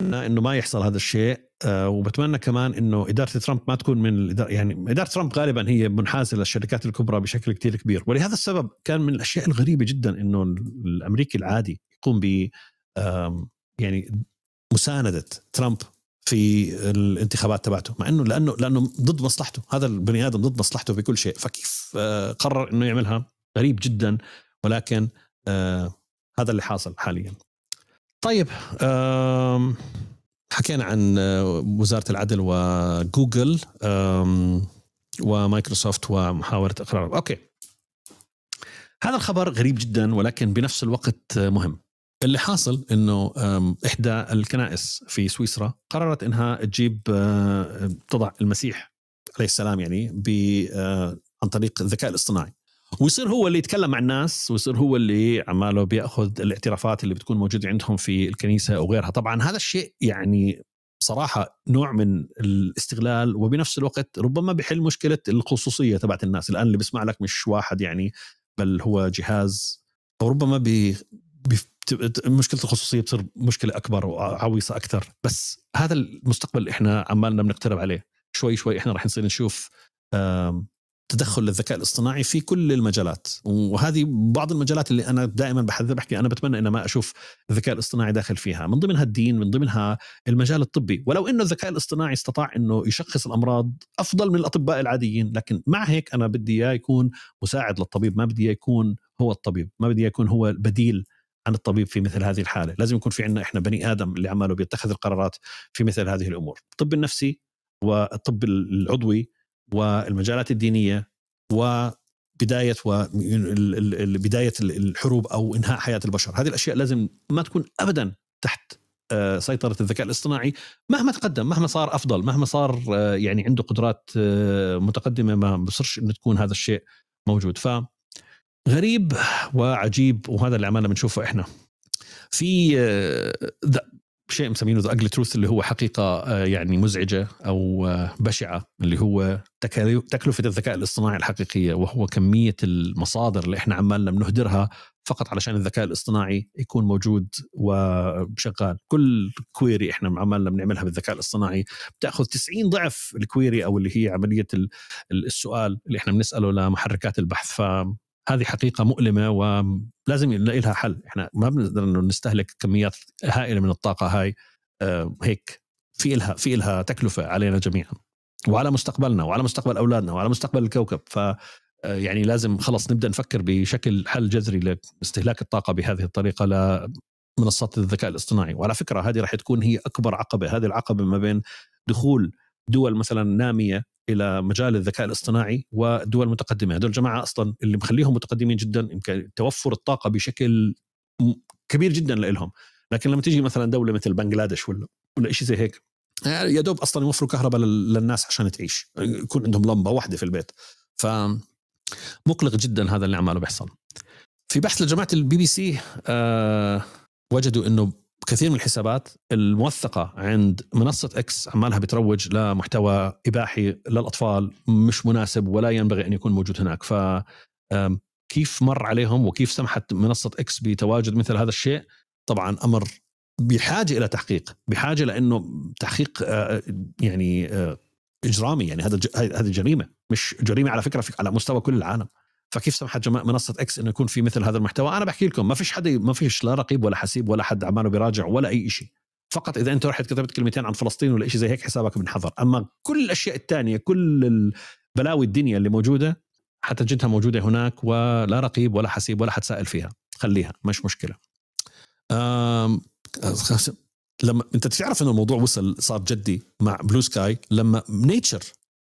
بتمنى انه ما يحصل هذا الشيء آه، وبتمنى كمان انه اداره ترامب ما تكون من الإدارة يعني اداره ترامب غالبا هي منحازه للشركات الكبرى بشكل كثير كبير ولهذا السبب كان من الاشياء الغريبه جدا انه الامريكي العادي يقوم ب يعني مسانده ترامب في الانتخابات تبعته مع انه لانه لانه ضد مصلحته هذا البني ادم ضد مصلحته بكل شيء فكيف آه، قرر انه يعملها غريب جدا ولكن آه، هذا اللي حاصل حاليا طيب حكينا عن آه، وزاره العدل وجوجل ومايكروسوفت ومحاوله اقرارهم اوكي هذا الخبر غريب جدا ولكن بنفس الوقت مهم اللي حاصل انه احدى الكنائس في سويسرا قررت انها تجيب آه، تضع المسيح عليه السلام يعني آه، عن طريق الذكاء الاصطناعي ويصير هو اللي يتكلم مع الناس ويصير هو اللي عماله بياخذ الاعترافات اللي بتكون موجوده عندهم في الكنيسه وغيرها طبعا هذا الشيء يعني بصراحه نوع من الاستغلال وبنفس الوقت ربما بحل مشكله الخصوصيه تبعت الناس الان اللي بيسمع لك مش واحد يعني بل هو جهاز او ربما بي مشكله الخصوصيه بتصير مشكله اكبر وعويصه اكثر بس هذا المستقبل اللي احنا عمالنا بنقترب عليه شوي شوي احنا راح نصير نشوف تدخل الذكاء الاصطناعي في كل المجالات وهذه بعض المجالات اللي انا دائما بحذر بحكي انا بتمنى ان ما اشوف الذكاء الاصطناعي داخل فيها من ضمنها الدين من ضمنها المجال الطبي ولو انه الذكاء الاصطناعي استطاع انه يشخص الامراض افضل من الاطباء العاديين لكن مع هيك انا بدي اياه يكون مساعد للطبيب ما بدي اياه يكون هو الطبيب ما بدي اياه يكون هو البديل عن الطبيب في مثل هذه الحاله لازم يكون في عندنا احنا بني ادم اللي عماله بيتخذ القرارات في مثل هذه الامور الطب النفسي والطب العضوي والمجالات الدينيه وبدايه و بدايه الحروب او انهاء حياه البشر، هذه الاشياء لازم ما تكون ابدا تحت آه، سيطره الذكاء الاصطناعي مهما تقدم مهما صار افضل مهما صار آه، يعني عنده قدرات آه، متقدمه ما بصرش انه تكون هذا الشيء موجود ف غريب وعجيب وهذا اللي عمالنا بنشوفه احنا في شيء مسمينه ذا اجلي تروث اللي هو حقيقه آه، يعني مزعجه او آه، بشعه اللي هو تكلفه الذكاء الاصطناعي الحقيقيه وهو كميه المصادر اللي احنا عمالنا بنهدرها فقط علشان الذكاء الاصطناعي يكون موجود وشغال كل كويري احنا عمالنا بنعملها بالذكاء الاصطناعي بتاخذ 90 ضعف الكويري او اللي هي عمليه السؤال اللي احنا بنساله لمحركات البحث ف هذه حقيقة مؤلمة ولازم نلاقي لها حل احنا ما بنقدر انه نستهلك كميات هائلة من الطاقة هاي آه، هيك في إلها في إلها تكلفة علينا جميعا وعلى مستقبلنا وعلى مستقبل أولادنا وعلى مستقبل الكوكب ف آه، يعني لازم خلص نبدا نفكر بشكل حل جذري لاستهلاك الطاقه بهذه الطريقه لمنصات الذكاء الاصطناعي وعلى فكره هذه راح تكون هي اكبر عقبه هذه العقبه ما بين دخول دول مثلا ناميه الى مجال الذكاء الاصطناعي ودول متقدمه، هذول الجماعه اصلا اللي مخليهم متقدمين جدا يمكن توفر الطاقه بشكل كبير جدا لهم، لكن لما تيجي مثلا دوله مثل بنغلاديش ولا ولا شيء زي هيك يا دوب اصلا يوفروا كهرباء للناس عشان تعيش، يكون عندهم لمبه واحده في البيت. ف مقلق جدا هذا اللي عماله بيحصل. في بحث لجماعه البي بي سي آه وجدوا انه كثير من الحسابات الموثقه عند منصه اكس عمالها بتروج لمحتوى اباحي للاطفال مش مناسب ولا ينبغي ان يكون موجود هناك ف كيف مر عليهم وكيف سمحت منصه اكس بتواجد مثل هذا الشيء طبعا امر بحاجه الى تحقيق بحاجه لانه تحقيق آه، يعني آه، اجرامي يعني هذا هذه جريمه مش جريمه على فكره على مستوى كل العالم فكيف سمحت منصه اكس انه يكون في مثل هذا المحتوى انا بحكي لكم ما فيش حدا ما فيش لا رقيب ولا حسيب ولا حد عماله بيراجع ولا اي شيء فقط اذا انت رحت كتبت كلمتين عن فلسطين ولا شيء زي هيك حسابك بنحظر اما كل الاشياء الثانيه كل بلاوي الدنيا اللي موجوده حتجدها موجوده هناك ولا رقيب ولا حسيب ولا حد سائل فيها خليها مش مشكله أم... لما انت تعرف انه الموضوع وصل صار جدي مع بلو سكاي لما نيتشر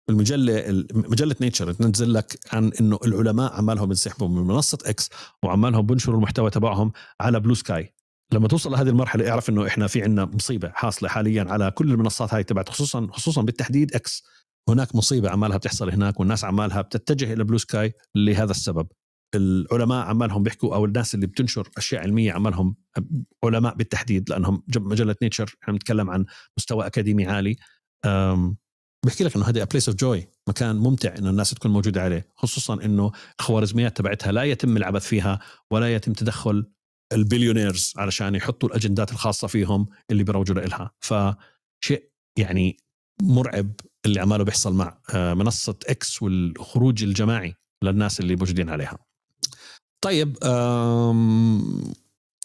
بالمجله مجله نيتشر تنزل لك عن انه العلماء عمالهم ينسحبوا من منصه اكس وعمالهم بنشروا المحتوى تبعهم على بلو سكاي لما توصل لهذه المرحله اعرف انه احنا في عندنا مصيبه حاصله حاليا على كل المنصات هاي تبعت خصوصا خصوصا بالتحديد اكس هناك مصيبه عمالها بتحصل هناك والناس عمالها بتتجه الى بلو سكاي لهذا السبب العلماء عمالهم بيحكوا او الناس اللي بتنشر اشياء علميه عمالهم علماء بالتحديد لانهم مجله نيتشر احنا بنتكلم عن مستوى اكاديمي عالي بحكي لك انه هذا بليس اوف جوي مكان ممتع انه الناس تكون موجوده عليه خصوصا انه الخوارزميات تبعتها لا يتم العبث فيها ولا يتم تدخل البليونيرز علشان يحطوا الاجندات الخاصه فيهم اللي بيروجوا لها فشيء يعني مرعب اللي عماله بيحصل مع آه، منصه اكس والخروج الجماعي للناس اللي موجودين عليها طيب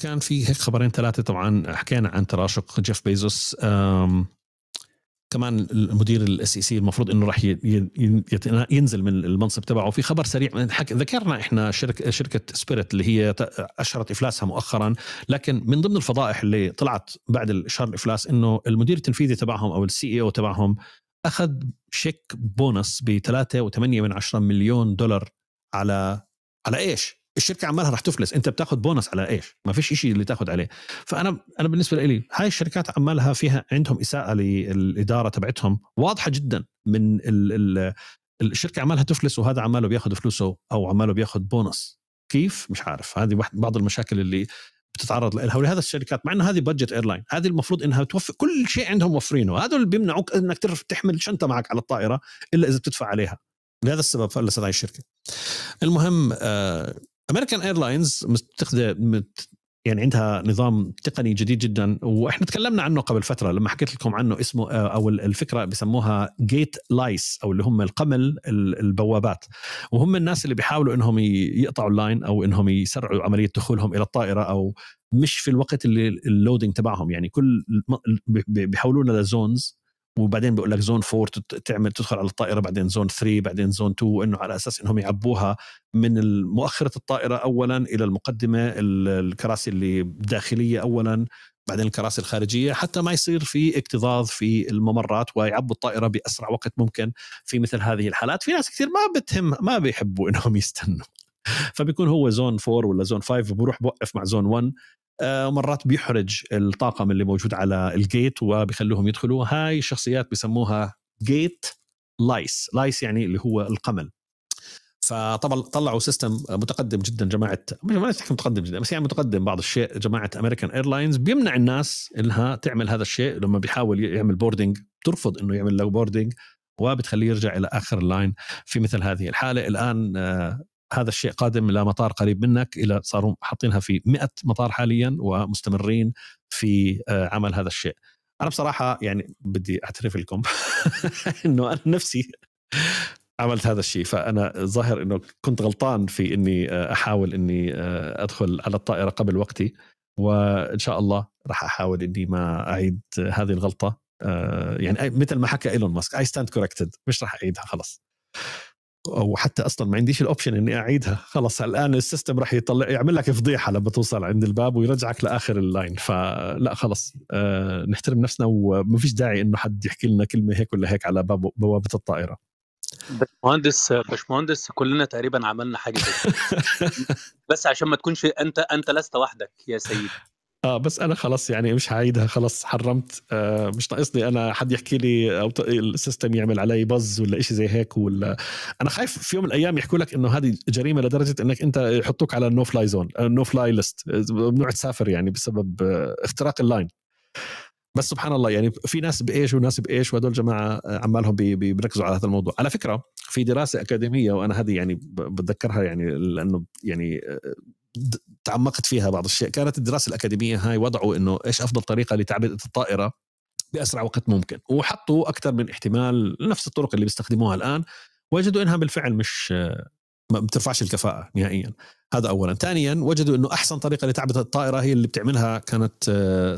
كان في هيك خبرين ثلاثه طبعا حكينا عن تراشق جيف بيزوس كمان المدير الاس سي e المفروض انه راح ينزل من المنصب تبعه في خبر سريع ذكرنا احنا شركه شركه سبيريت اللي هي اشهرت افلاسها مؤخرا لكن من ضمن الفضائح اللي طلعت بعد شهر الافلاس انه المدير التنفيذي تبعهم او السي اي او e تبعهم اخذ شيك بونص ب 3.8 مليون دولار على على ايش؟ الشركه عمالها رح تفلس انت بتاخذ بونص على ايش ما فيش شيء اللي تاخذ عليه فانا انا بالنسبه لي هاي الشركات عمالها فيها عندهم اساءه للاداره تبعتهم واضحه جدا من ال ال الشركه عمالها تفلس وهذا عماله بياخذ فلوسه او عماله بياخذ بونص كيف مش عارف هذه واحد بعض المشاكل اللي بتتعرض لها ولهذا الشركات مع انه هذه بادجت ايرلاين هذه المفروض انها توفر كل شيء عندهم موفرينه هذول اللي بيمنعوك انك تحمل شنطه معك على الطائره الا اذا بتدفع عليها لهذا السبب فلست هاي الشركه المهم آه امريكان ايرلاينز متخذه يعني عندها نظام تقني جديد جدا واحنا تكلمنا عنه قبل فتره لما حكيت لكم عنه اسمه آه، او الفكره بسموها جيت لايس او اللي هم القمل البوابات وهم الناس اللي بيحاولوا انهم يقطعوا اللاين او انهم يسرعوا عمليه دخولهم الى الطائره او مش في الوقت اللي اللودنج تبعهم يعني كل بيحولونا لزونز وبعدين بيقول لك زون 4 تعمل تدخل على الطائره بعدين زون 3 بعدين زون 2 انه على اساس انهم يعبوها من مؤخره الطائره اولا الى المقدمه الكراسي اللي داخليه اولا بعدين الكراسي الخارجيه حتى ما يصير في اكتظاظ في الممرات ويعبوا الطائره باسرع وقت ممكن في مثل هذه الحالات في ناس كثير ما بتهم ما بيحبوا انهم يستنوا [laughs] فبيكون هو زون 4 ولا زون 5 وبروح بوقف مع زون 1 آه، مرات بيحرج الطاقم اللي موجود على الجيت وبيخلوهم يدخلوا هاي الشخصيات بسموها جيت لايس لايس يعني اللي هو القمل فطبعا طلعوا سيستم متقدم جدا جماعه ما تحكي متقدم جدا بس يعني متقدم بعض الشيء جماعه امريكان ايرلاينز بيمنع الناس انها تعمل هذا الشيء لما بيحاول يعمل بوردنج بترفض انه يعمل له بوردنج وبتخليه يرجع الى اخر اللاين في مثل هذه الحاله الان آه، هذا الشيء قادم الى مطار قريب منك الى صاروا حاطينها في 100 مطار حاليا ومستمرين في آه، عمل هذا الشيء انا بصراحه يعني بدي اعترف لكم [laughs] انه انا نفسي عملت هذا الشيء فانا ظاهر انه كنت غلطان في اني آه، احاول اني آه، ادخل على الطائره قبل وقتي وان شاء الله راح احاول اني ما اعيد هذه الغلطه يعني مثل ما حكى ايلون ماسك اي ستاند كوركتد مش راح اعيدها خلص او حتى اصلا ما عنديش الاوبشن اني اعيدها خلص الان السيستم راح يطلع يعمل لك فضيحه لما توصل عند الباب ويرجعك لاخر اللاين فلا خلص أه نحترم نفسنا وما فيش داعي انه حد يحكي لنا كلمه هيك ولا هيك على باب بوابه الطائره باشمهندس باشمهندس كلنا تقريبا عملنا حاجه [laughs] بس عشان ما تكونش انت انت لست وحدك يا سيدي اه بس انا خلاص يعني مش هعيدها خلاص حرمت آه مش ناقصني انا حد يحكي لي او السيستم يعمل علي بز ولا شيء زي هيك ولا انا خايف في يوم من الايام يحكوا لك انه هذه جريمه لدرجه انك انت يحطوك على النو فلاي زون النو فلاي ليست ممنوع تسافر يعني بسبب آه، اختراق اللاين بس سبحان الله يعني في ناس بايش وناس بايش وهدول جماعه آه، عمالهم بيركزوا على هذا الموضوع على فكره في دراسه اكاديميه وانا هذه يعني بتذكرها يعني لانه يعني آه، تعمقت فيها بعض الشيء كانت الدراسه الاكاديميه هاي وضعوا انه ايش افضل طريقه لتعبئه الطائره باسرع وقت ممكن وحطوا اكثر من احتمال نفس الطرق اللي بيستخدموها الان وجدوا انها بالفعل مش ما بترفعش الكفاءه نهائيا هذا اولا ثانيا وجدوا انه احسن طريقه لتعبئه الطائره هي اللي بتعملها كانت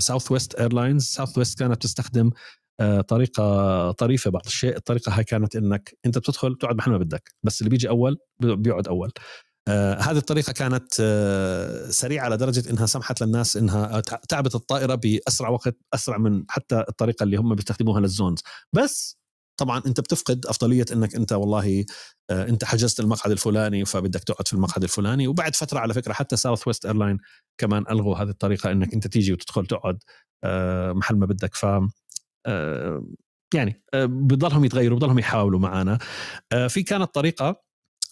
ساوث ويست ايرلاينز ساوث ويست كانت تستخدم آه، طريقه طريفه بعض الشيء الطريقه هاي كانت انك انت بتدخل بتقعد محل ما بدك بس اللي بيجي اول بيقعد اول آه، هذه الطريقه كانت آه، سريعه لدرجه انها سمحت للناس انها تعبت الطائره باسرع وقت اسرع من حتى الطريقه اللي هم بيستخدموها للزونز بس طبعا انت بتفقد افضليه انك انت والله آه، انت حجزت المقعد الفلاني فبدك تقعد في المقعد الفلاني وبعد فتره على فكره حتى ساوث ويست ايرلاين كمان الغوا هذه الطريقه انك انت تيجي وتدخل تقعد محل ما بدك ف يعني بضلهم يتغيروا بضلهم يحاولوا معنا في كانت طريقه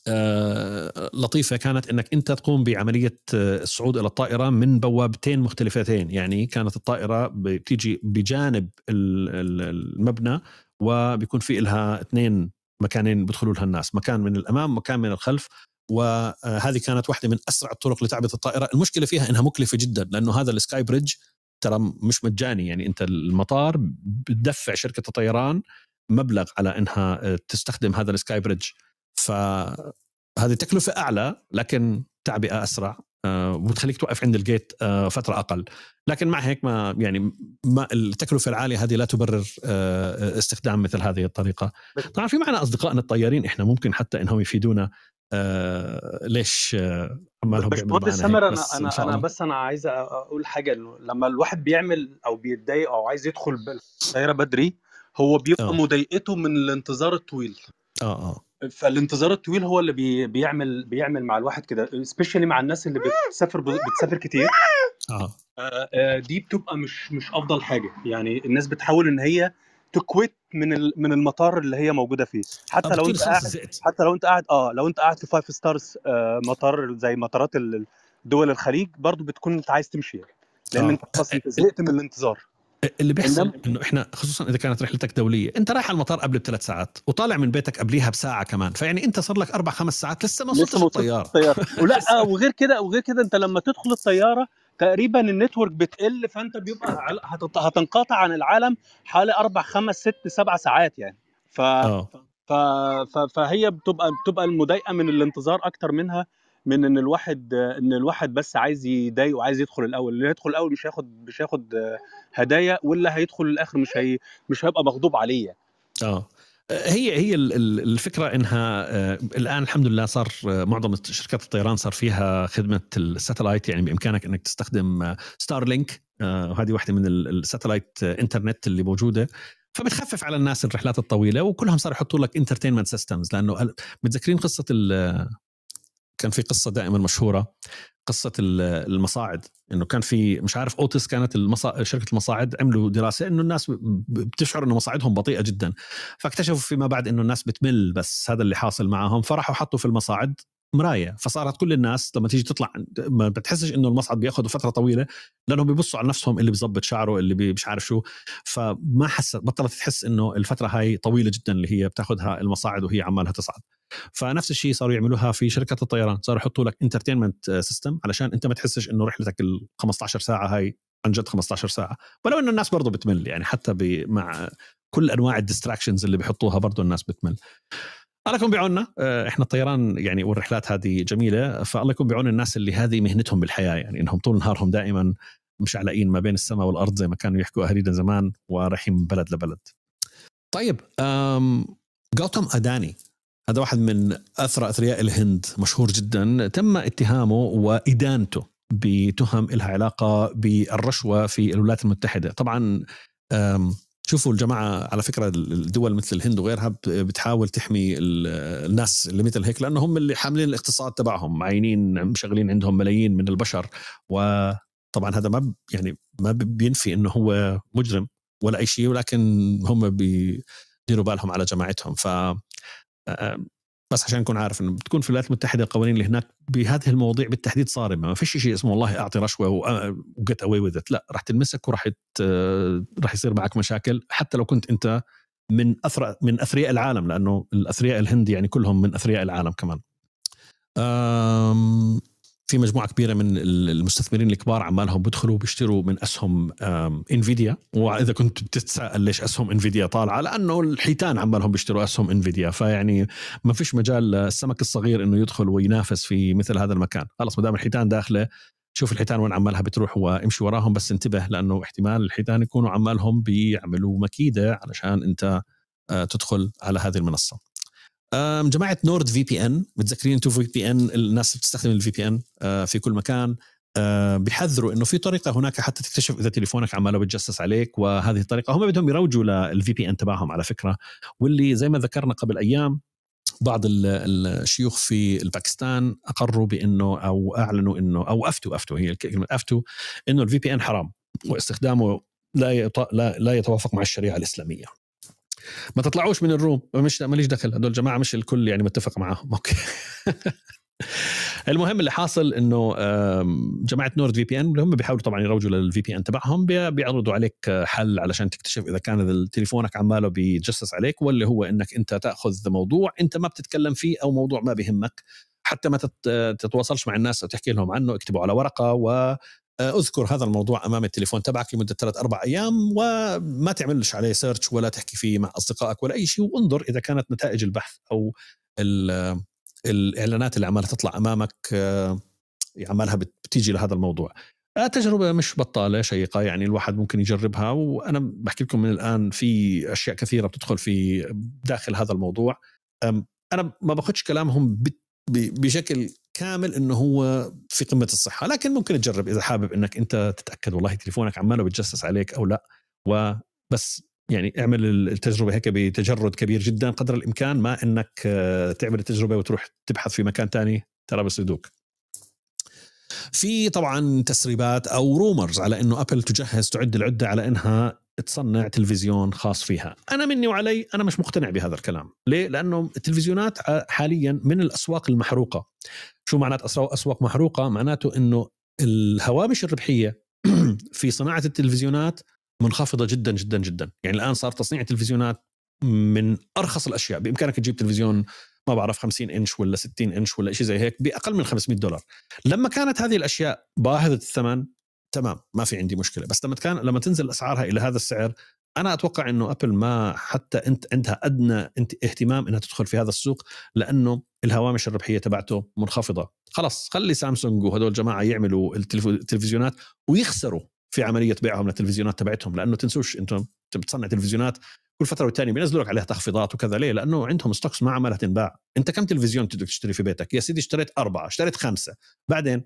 آه، لطيفه كانت انك انت تقوم بعمليه آه، الصعود الى الطائره من بوابتين مختلفتين يعني كانت الطائره بتيجي بجانب المبنى وبيكون في لها اثنين مكانين بيدخلوا لها الناس مكان من الامام مكان من الخلف وهذه آه، كانت واحده من اسرع الطرق لتعبئه الطائره المشكله فيها انها مكلفه جدا لانه هذا السكاي بريدج ترى مش مجاني يعني انت المطار بتدفع شركه الطيران مبلغ على انها تستخدم هذا السكاي بريدج فهذه تكلفه اعلى لكن تعبئه اسرع آه، وبتخليك توقف عند الجيت آه، فتره اقل لكن مع هيك ما يعني ما التكلفه العاليه هذه لا تبرر آه، استخدام مثل هذه الطريقه طبعا في معنا اصدقائنا الطيارين احنا ممكن حتى انهم يفيدونا ليش بس انا انا انا بس انا عايز اقول حاجه انه لما الواحد بيعمل او بيتضايق او عايز يدخل الطياره بدري هو بيبقى مضايقته من الانتظار الطويل اه اه فالانتظار الطويل هو اللي بي بيعمل بيعمل مع الواحد كده سبيشالي مع الناس اللي بتسافر بتسافر كتير آه. آه. آه دي بتبقى مش مش افضل حاجه يعني الناس بتحاول ان هي تكويت من من المطار اللي هي موجوده فيه حتى لو انت قاعد حتى لو انت قاعد اه لو انت قاعد في فايف ستارز آه مطار زي مطارات دول الخليج برضو بتكون انت عايز تمشي يعني. لان آه. انت خلاص انت زهقت من الانتظار اللي بيحصل انه احنا خصوصا اذا كانت رحلتك دوليه انت رايح على المطار قبل بثلاث ساعات وطالع من بيتك قبليها بساعه كمان فيعني انت صار لك اربع خمس ساعات لسه ما وصلتش الطياره [laughs] ولا آه، وغير كده وغير كده انت لما تدخل الطياره تقريبا النتورك بتقل فانت بيبقى هتنقطع عن العالم حوالي اربع خمس ست سبع ساعات يعني ف... آه. ف... ف... فهي بتبقى بتبقى المضايقه من الانتظار اكتر منها من ان الواحد ان الواحد بس عايز يضايق وعايز يدخل الاول اللي هيدخل الاول مش هياخد مش هياخد هدايا واللي هيدخل الاخر مش هي مش هيبقى مغضوب عليه اه هي هي الفكره انها آه، الان الحمد لله صار آه، معظم شركات الطيران صار فيها خدمه الساتلايت يعني بامكانك انك تستخدم ستار آه، لينك وهذه واحده من الساتلايت انترنت اللي موجوده فبتخفف على الناس الرحلات الطويله وكلهم صاروا يحطوا لك انترتينمنت سيستمز لانه متذكرين قصه كان في قصه دائما مشهوره قصه المصاعد انه كان في مش عارف اوتس كانت المصا... شركه المصاعد عملوا دراسه انه الناس بتشعر انه مصاعدهم بطيئه جدا فاكتشفوا فيما بعد انه الناس بتمل بس هذا اللي حاصل معهم فراحوا حطوا في المصاعد مرايه فصارت كل الناس لما تيجي تطلع ما بتحسش انه المصعد بياخذ فتره طويله لانهم بيبصوا على نفسهم اللي بيظبط شعره اللي مش عارف شو فما حس بطلت تحس انه الفتره هاي طويله جدا اللي هي بتاخذها المصاعد وهي عمالها تصعد فنفس الشيء صاروا يعملوها في شركات الطيران صاروا يحطوا لك انترتينمنت آه، سيستم علشان انت ما تحسش انه رحلتك ال 15 ساعه هاي عن جد 15 ساعه ولو انه الناس برضه بتمل يعني حتى مع كل انواع الديستراكشنز اللي بيحطوها برضه الناس بتمل الله يكون بعوننا آه، احنا الطيران يعني والرحلات هذه جميله فالله يكون بعون الناس اللي هذه مهنتهم بالحياه يعني انهم طول نهارهم دائما مش علاقين ما بين السماء والارض زي ما كانوا يحكوا اهالينا زمان ورايحين من بلد لبلد. طيب جوتم اداني هذا واحد من أثرى أثرياء الهند مشهور جدا تم اتهامه وإدانته بتهم لها علاقة بالرشوة في الولايات المتحدة طبعا شوفوا الجماعة على فكرة الدول مثل الهند وغيرها بتحاول تحمي الناس اللي مثل هيك لأنه هم اللي حاملين الاقتصاد تبعهم معينين مشغلين عندهم ملايين من البشر وطبعا هذا ما يعني ما بينفي انه هو مجرم ولا اي شيء ولكن هم بيديروا بالهم على جماعتهم ف آه، بس عشان نكون عارف انه بتكون في الولايات المتحده القوانين اللي هناك بهذه المواضيع بالتحديد صارمه ما فيش شيء اسمه والله اعطي رشوه وجت اواي وذ لا راح تلمسك وراح آه، راح يصير معك مشاكل حتى لو كنت انت من اثرى من اثرياء العالم لانه الاثرياء الهند يعني كلهم من اثرياء العالم كمان في مجموعه كبيره من المستثمرين الكبار عمالهم بيدخلوا بيشتروا من اسهم انفيديا واذا كنت بتتساءل ليش اسهم انفيديا طالعه لانه الحيتان عمالهم بيشتروا اسهم انفيديا فيعني ما فيش مجال السمك الصغير انه يدخل وينافس في مثل هذا المكان خلص ما دام الحيتان داخله شوف الحيتان وين عمالها بتروح وامشي وراهم بس انتبه لانه احتمال الحيتان يكونوا عمالهم بيعملوا مكيده علشان انت آه، تدخل على هذه المنصه جماعه نورد في بي ان متذكرين انتم في بي ان الناس بتستخدم الفي بي ان أه، في كل مكان أه، بيحذروا انه في طريقه هناك حتى تكتشف اذا تليفونك عماله بتجسس عليك وهذه الطريقه هم بدهم يروجوا للفي بي ان تبعهم على فكره واللي زي ما ذكرنا قبل ايام بعض الشيوخ في الباكستان اقروا بانه او اعلنوا انه او افتوا افتوا هي كلمه افتوا انه الفي بي ان حرام واستخدامه لا لا يتوافق مع الشريعه الاسلاميه ما تطلعوش من الروم مش ماليش دخل هدول الجماعه مش الكل يعني متفق معاهم [laughs] اوكي المهم اللي حاصل انه جماعه نورد في بي ان اللي هم بيحاولوا طبعا يروجوا للفي بي ان تبعهم بيعرضوا عليك حل علشان تكتشف اذا كان تليفونك عماله بيتجسس عليك ولا هو انك انت تاخذ موضوع انت ما بتتكلم فيه او موضوع ما بهمك حتى ما تتواصلش مع الناس او تحكي لهم عنه اكتبوا على ورقه و آه، اذكر هذا الموضوع امام التليفون تبعك لمده ثلاث اربع ايام وما تعملش عليه سيرش ولا تحكي فيه مع اصدقائك ولا اي شيء وانظر اذا كانت نتائج البحث او آه، الاعلانات اللي عمالها تطلع امامك آه، يعني عمالها بتيجي لهذا الموضوع تجربة مش بطالة شيقة يعني الواحد ممكن يجربها وأنا بحكي لكم من الآن في أشياء كثيرة بتدخل في داخل هذا الموضوع أنا ما باخذش كلامهم بشكل كامل انه هو في قمه الصحه لكن ممكن تجرب اذا حابب انك انت تتاكد والله تليفونك عماله بتجسس عليك او لا وبس يعني اعمل التجربه هيك بتجرد كبير جدا قدر الامكان ما انك آه، تعمل التجربه وتروح تبحث في مكان ثاني ترى يدوك في طبعا تسريبات او رومرز على انه ابل تجهز تعد العده على انها تصنع تلفزيون خاص فيها أنا مني وعلي أنا مش مقتنع بهذا الكلام ليه؟ لأنه التلفزيونات حاليا من الأسواق المحروقة شو معنات أسواق محروقة؟ معناته أنه الهوامش الربحية [clears throat] في صناعة التلفزيونات منخفضة جدا جدا جدا يعني الآن صار تصنيع التلفزيونات من أرخص الأشياء بإمكانك تجيب تلفزيون ما بعرف 50 انش ولا 60 انش ولا شيء زي هيك باقل من 500 دولار لما كانت هذه الاشياء باهظه الثمن تمام ما في عندي مشكله بس لما كان لما تنزل اسعارها الى هذا السعر انا اتوقع انه ابل ما حتى انت عندها ادنى انت اهتمام انها تدخل في هذا السوق لانه الهوامش الربحيه تبعته منخفضه خلاص خلي سامسونج وهدول الجماعه يعملوا التلفزيونات ويخسروا في عمليه بيعهم للتلفزيونات تبعتهم لانه تنسوش انتم بتصنع تلفزيونات كل فتره والتانيه بينزلوا لك عليها تخفيضات وكذا ليه؟ لانه عندهم ستوكس ما عمالها تنباع، انت كم تلفزيون بدك تشتري في بيتك؟ يا سيدي اشتريت اربعه، اشتريت خمسه، بعدين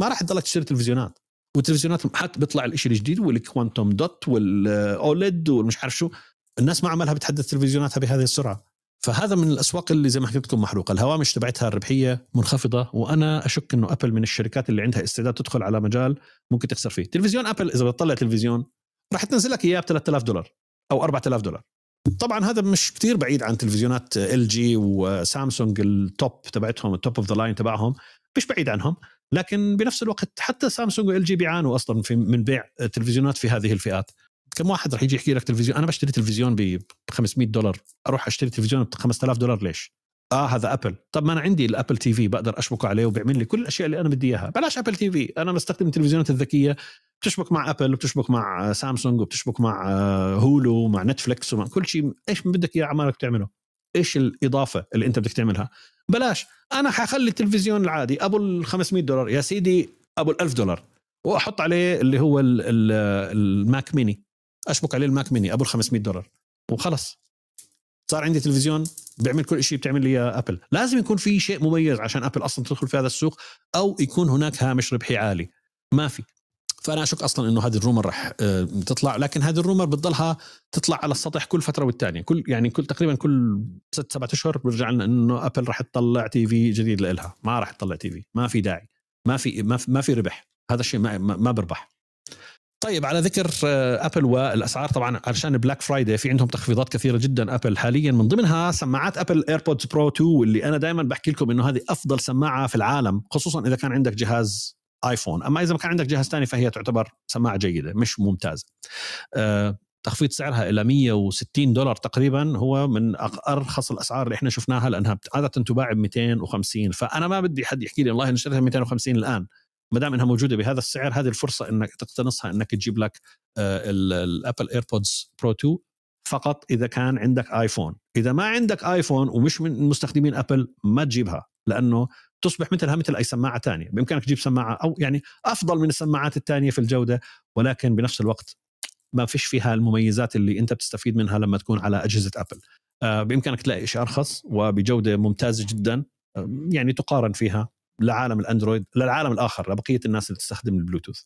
ما راح تضلك تشتري تلفزيونات وتلفزيوناتهم حتى بيطلع الاشي الجديد والكوانتوم دوت والاولد والمش عارف شو الناس ما عملها بتحدث تلفزيوناتها بهذه السرعه فهذا من الاسواق اللي زي ما حكيت لكم محروقه الهوامش تبعتها الربحيه منخفضه وانا اشك انه ابل من الشركات اللي عندها استعداد تدخل على مجال ممكن تخسر فيه تلفزيون ابل اذا بتطلع تلفزيون راح تنزل لك اياه ب 3000 دولار او 4000 دولار طبعا هذا مش كثير بعيد عن تلفزيونات ال جي وسامسونج التوب تبعتهم التوب اوف ذا لاين تبعهم مش بعيد عنهم لكن بنفس الوقت حتى سامسونج وال جي بيعانوا اصلا في من بيع تلفزيونات في هذه الفئات كم واحد راح يجي يحكي لك تلفزيون انا بشتري تلفزيون ب 500 دولار اروح اشتري تلفزيون ب 5000 دولار ليش اه هذا ابل طب ما انا عندي الابل تي في بقدر اشبكه عليه وبيعمل لي كل الاشياء اللي انا بدي اياها بلاش ابل تي في انا بستخدم التلفزيونات الذكيه بتشبك مع ابل وبتشبك مع سامسونج وبتشبك مع هولو ومع نتفلكس ومع كل شيء ايش بدك اياه عمالك تعمله ايش الاضافه اللي انت بدك تعملها بلاش انا حخلي التلفزيون العادي ابو ال 500 دولار يا سيدي ابو ال 1000 دولار واحط عليه اللي هو الماك ميني اشبك عليه الماك ميني ابو ال 500 دولار وخلص صار عندي تلفزيون بيعمل كل شيء بتعمل لي ابل لازم يكون في شيء مميز عشان ابل اصلا تدخل في هذا السوق او يكون هناك هامش ربحي عالي ما في فانا اشك اصلا انه هذه الرومر رح آه، تطلع لكن هذه الرومر بتضلها تطلع على السطح كل فتره والثانيه كل يعني كل تقريبا كل ست سبعة اشهر بيرجع لنا انه ابل رح تطلع تي في جديد لإلها ما رح تطلع تي في ما في داعي ما في ما في, ربح هذا الشيء ما, ما بربح طيب على ذكر آه، ابل والاسعار طبعا علشان بلاك فرايداي في عندهم تخفيضات كثيره جدا ابل حاليا من ضمنها سماعات ابل ايربودز برو 2 واللي انا دائما بحكي لكم انه هذه افضل سماعه في العالم خصوصا اذا كان عندك جهاز ايفون اما اذا كان عندك جهاز ثاني فهي تعتبر سماعه جيده مش ممتازه أه تخفيض سعرها الى 160 دولار تقريبا هو من ارخص الاسعار اللي احنا شفناها لانها عاده تباع ب 250 فانا ما بدي حد يحكي لي والله انا اشتريتها 250 الان ما دام انها موجوده بهذا السعر هذه الفرصه انك تقتنصها انك تجيب لك آه، الابل ايربودز برو 2 فقط اذا كان عندك ايفون اذا ما عندك ايفون ومش من مستخدمين ابل ما تجيبها لانه تصبح مثلها مثل اي سماعه ثانيه بامكانك تجيب سماعه او يعني افضل من السماعات الثانيه في الجوده ولكن بنفس الوقت ما فيش فيها المميزات اللي انت بتستفيد منها لما تكون على اجهزه ابل آه، بامكانك تلاقي شيء ارخص وبجوده ممتازه جدا آه، يعني تقارن فيها لعالم الاندرويد للعالم الاخر لبقيه الناس اللي تستخدم البلوتوث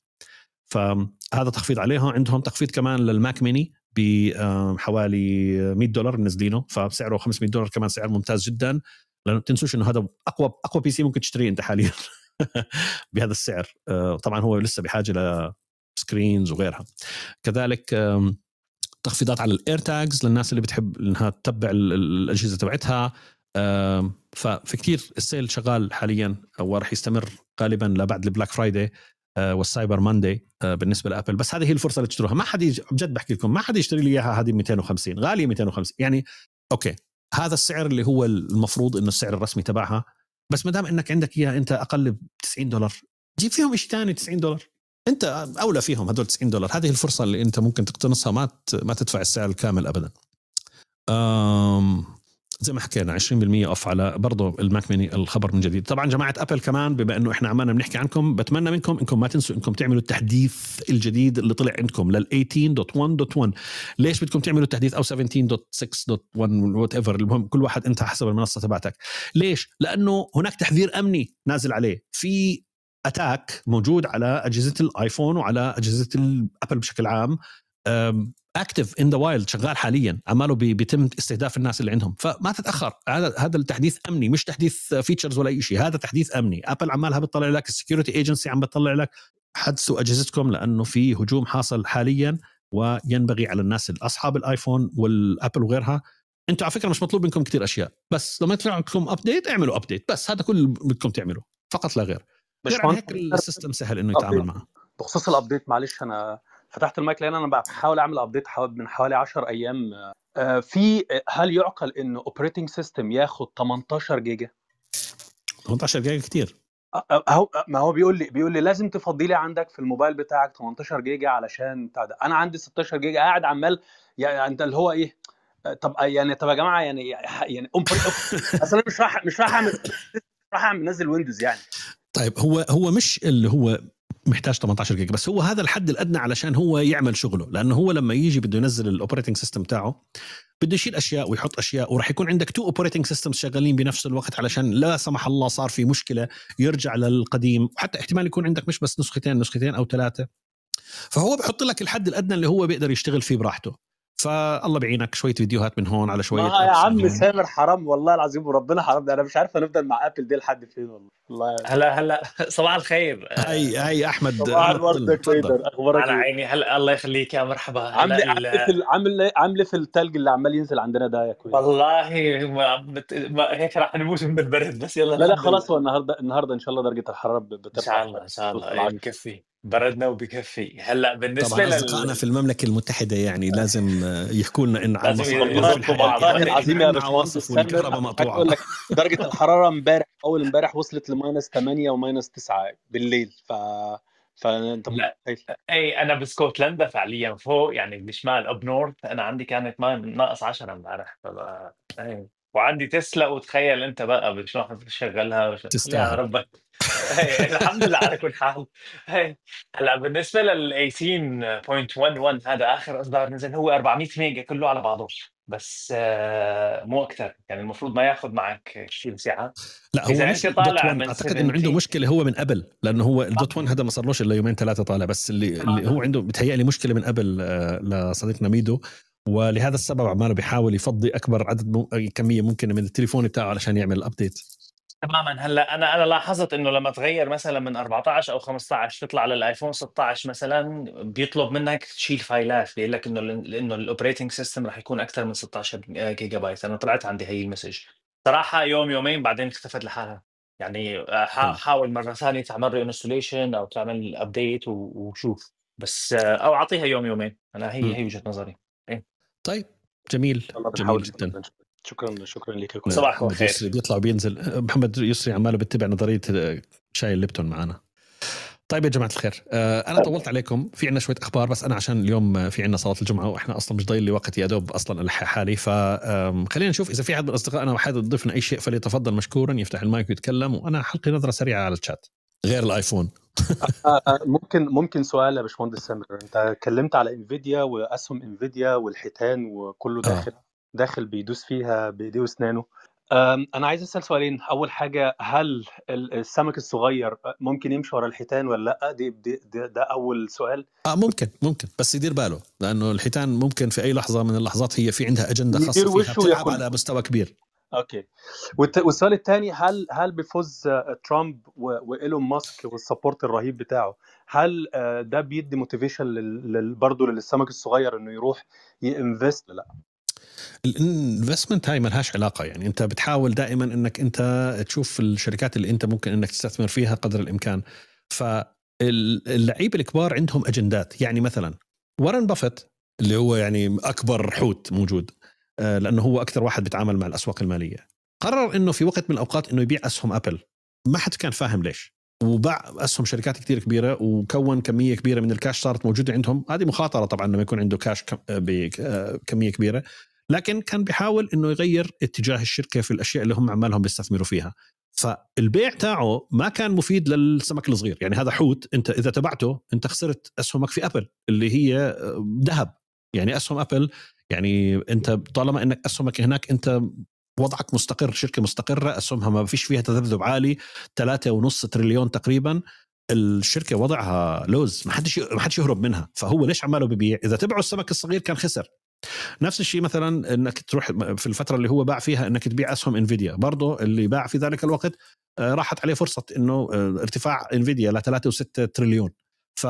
فهذا تخفيض عليهم عندهم تخفيض كمان للماك ميني بحوالي آه، 100 دولار منزلينه فسعره 500 دولار كمان سعر ممتاز جدا لانه ما تنسوش انه هذا اقوى اقوى بي سي ممكن تشتريه انت حاليا [laughs] بهذا السعر آه، طبعا هو لسه بحاجه لسكرينز وغيرها كذلك تخفيضات على الاير تاجز للناس اللي بتحب انها تتبع الاجهزه تبعتها ففي كثير السيل شغال حاليا وراح يستمر غالبا لبعد البلاك فرايداي آه، والسايبر آه، ماندي بالنسبه لابل بس هذه هي الفرصه اللي تشتروها ما حد بجد بحكي لكم ما حد يشتري لي اياها هذه 250 غاليه 250 يعني اوكي هذا السعر اللي هو المفروض انه السعر الرسمي تبعها بس ما دام انك عندك اياها انت اقل ب 90 دولار جيب فيهم شيء ثاني 90 دولار انت اولى فيهم هذول 90 دولار هذه الفرصه اللي انت ممكن تقتنصها ما ما تدفع السعر الكامل ابدا زي ما حكينا 20% اوف على برضه الماك ميني الخبر من جديد طبعا جماعه ابل كمان بما انه احنا عمالنا بنحكي عنكم بتمنى منكم انكم ما تنسوا انكم تعملوا التحديث الجديد اللي طلع عندكم لل 18.1.1 ليش بدكم تعملوا التحديث او 17.6.1 وات ايفر المهم كل واحد انت حسب المنصه تبعتك ليش لانه هناك تحذير امني نازل عليه في اتاك موجود على اجهزه الايفون وعلى اجهزه الابل بشكل عام اكتف ان ذا وايلد شغال حاليا عماله بيتم استهداف الناس اللي عندهم فما تتاخر هذا هذا التحديث امني مش تحديث فيتشرز ولا اي شيء هذا تحديث امني ابل عمالها بتطلع لك السكيورتي ايجنسي عم بتطلع لك حدثوا اجهزتكم لانه في هجوم حاصل حاليا وينبغي على الناس اصحاب الايفون والابل وغيرها انتم على فكره مش مطلوب منكم كثير اشياء بس لما يطلع عندكم ابديت اعملوا ابديت بس هذا كل اللي بدكم تعملوه فقط لا غير غير عن هيك السيستم سهل انه يتعامل معه بخصوص الابديت معلش انا فتحت المايك لان انا بحاول اعمل ابديت من حوالي 10 ايام آه، في آه، هل يعقل ان اوبريتنج سيستم ياخد 18 جيجا 18 جيجا كتير هو ما هو بيقول لي بيقول لي لازم تفضي لي عندك في الموبايل بتاعك 18 جيجا علشان بتاع ده انا عندي 16 جيجا قاعد عمال يعني انت اللي هو ايه آه، طب يعني طب يا جماعه يعني يعني [laughs] اصل انا مش راح مش راح اعمل راح اعمل نزل ويندوز يعني طيب هو هو مش اللي هو محتاج 18 جيجا بس هو هذا الحد الادنى علشان هو يعمل شغله لانه هو لما يجي بده ينزل الاوبريتنج سيستم تاعه بده يشيل اشياء ويحط اشياء وراح يكون عندك تو اوبريتنج سيستمز شغالين بنفس الوقت علشان لا سمح الله صار في مشكله يرجع للقديم وحتى احتمال يكون عندك مش بس نسختين نسختين او ثلاثه فهو بحط لك الحد الادنى اللي هو بيقدر يشتغل فيه براحته فالله بعينك شويه فيديوهات من هون على شويه يا عم سامر حرام والله العظيم وربنا حرام ده انا مش عارف هنفضل مع ابل دي لحد فين والله الله هلا هلا [laughs] صباح الخير هاي هاي احمد صباح الورد كويدر اخبارك على إيه؟ عيني هلا الله يخليك يا مرحبا عامل ال... عامل عامل في الثلج اللي عمال ينزل عندنا ده يا كويدر والله ما بت... ما هيك راح نموت من البرد بس يلا لا لا خلاص هو النهارده النهارده ان شاء الله درجه الحراره بترفع ان شاء الله ان شاء الله, الله. أيوة، يكفي بردنا وبكفي هلا بالنسبه طبعا اصدقائنا لل... في المملكه المتحده يعني آه. لازم يحكوا لنا ان على مصاريف العظيم والكهرباء مقطوعه اقول لك درجه الحراره امبارح اول امبارح وصلت لماينس 8 وماينس 9 بالليل ف فانت لا اي انا بسكوتلندا فعليا فوق يعني بالشمال اب نورث انا عندي كانت ماي ناقص 10 امبارح ف وعندي تسلا وتخيل انت بقى شلون شغلها وش... تستاهل ربك إيه، الحمد لله على كل حال هي. إيه، هلا بالنسبه لل 18.11 هذا اخر اصدار نزل هو 400 ميجا كله على بعضه بس آه، مو اكثر يعني المفروض ما ياخذ معك 20 ساعه لا هو مش طالع من اعتقد انه عنده مشكله هو من قبل لانه هو آه. الدوت 1 هذا ما صار لهش الا يومين ثلاثه طالع بس اللي, آه. اللي هو عنده بتهيألي مشكله من قبل لصديقنا ميدو ولهذا السبب عماله بيحاول يفضي اكبر عدد كميه ممكنه من التليفون بتاعه علشان يعمل الابديت تمامًا، هلأ أنا أنا لاحظت إنه لمّا تغيّر مثلًا من 14 أو 15 تطلع للأيفون 16 مثلًا، بيطلب منّك تشيل فايلات، بيقول لك إنه لانه إنه سيستم system رح يكون اكثر من 16 جيجا بايت أنا طلعت عندي هي المسج، صراحة يوم يومين بعدين اختفت لحالها، يعني حاول مرّة ثانية تعمل انستليشن أو تعمل ابديت وشوف، بس أو أعطيها يوم يومين، أنا هي هي وجهة نظري، إيه. طيب، جميل، جميل جدًا. شكرا شكرا لك كل الخير يسري بيطلع وبينزل محمد يسري عماله بتبع نظريه شاي الليبتون معنا طيب يا جماعه الخير آه، انا طولت عليكم في عندنا شويه اخبار بس انا عشان اليوم في عندنا صلاه الجمعه واحنا اصلا مش ضايل لي وقت يا دوب اصلا الحق حالي فخلينا نشوف اذا في احد من اصدقائنا حابب يضيف اي شيء فليتفضل مشكورا يفتح المايك ويتكلم وانا حلقي نظره سريعه على الشات غير الايفون [laughs] آه، آه، ممكن ممكن سؤال يا باشمهندس سامر انت اتكلمت على انفيديا واسهم انفيديا والحيتان وكله داخل آه. داخل بيدوس فيها بايديه واسنانه انا عايز اسال سؤالين اول حاجه هل السمك الصغير ممكن يمشي ورا الحيتان ولا لا دي, دي, دي ده اول سؤال اه ممكن ممكن بس يدير باله لانه الحيتان ممكن في اي لحظه من اللحظات هي في عندها اجنده خاصه فيها بتلعب على مستوى كبير اوكي والسؤال الثاني هل هل بفوز آه، ترامب وايلون ماسك والسبورت الرهيب بتاعه هل آه، ده بيدي موتيفيشن برضه للسمك الصغير انه يروح ينفست لا الانفستمنت هاي مالهاش علاقه يعني انت بتحاول دائما انك انت تشوف الشركات اللي انت ممكن انك تستثمر فيها قدر الامكان فاللعيبه الكبار عندهم اجندات يعني مثلا وارن بافيت اللي هو يعني اكبر حوت موجود آه، لانه هو اكثر واحد بيتعامل مع الاسواق الماليه قرر انه في وقت من الاوقات انه يبيع اسهم ابل ما حد كان فاهم ليش وباع اسهم شركات كثير كبيره وكون كميه كبيره من الكاش صارت موجوده عندهم هذه مخاطره طبعا لما يكون عنده كاش آه، بكميه آه، كبيره لكن كان بيحاول انه يغير اتجاه الشركه في الاشياء اللي هم عمالهم بيستثمروا فيها فالبيع تاعه ما كان مفيد للسمك الصغير يعني هذا حوت انت اذا تبعته انت خسرت اسهمك في ابل اللي هي آه، ذهب يعني اسهم ابل يعني انت طالما انك اسهمك هناك انت وضعك مستقر شركه مستقره اسهمها ما فيش فيها تذبذب عالي ثلاثة ونص تريليون تقريبا الشركه وضعها لوز ما حدش ما حدش يهرب منها فهو ليش عماله ببيع اذا تبعه السمك الصغير كان خسر نفس الشيء مثلا انك تروح في الفتره اللي هو باع فيها انك تبيع اسهم انفيديا برضه اللي باع في ذلك الوقت آه، راحت عليه فرصه انه آه، ارتفاع انفيديا ل 3.6 تريليون ف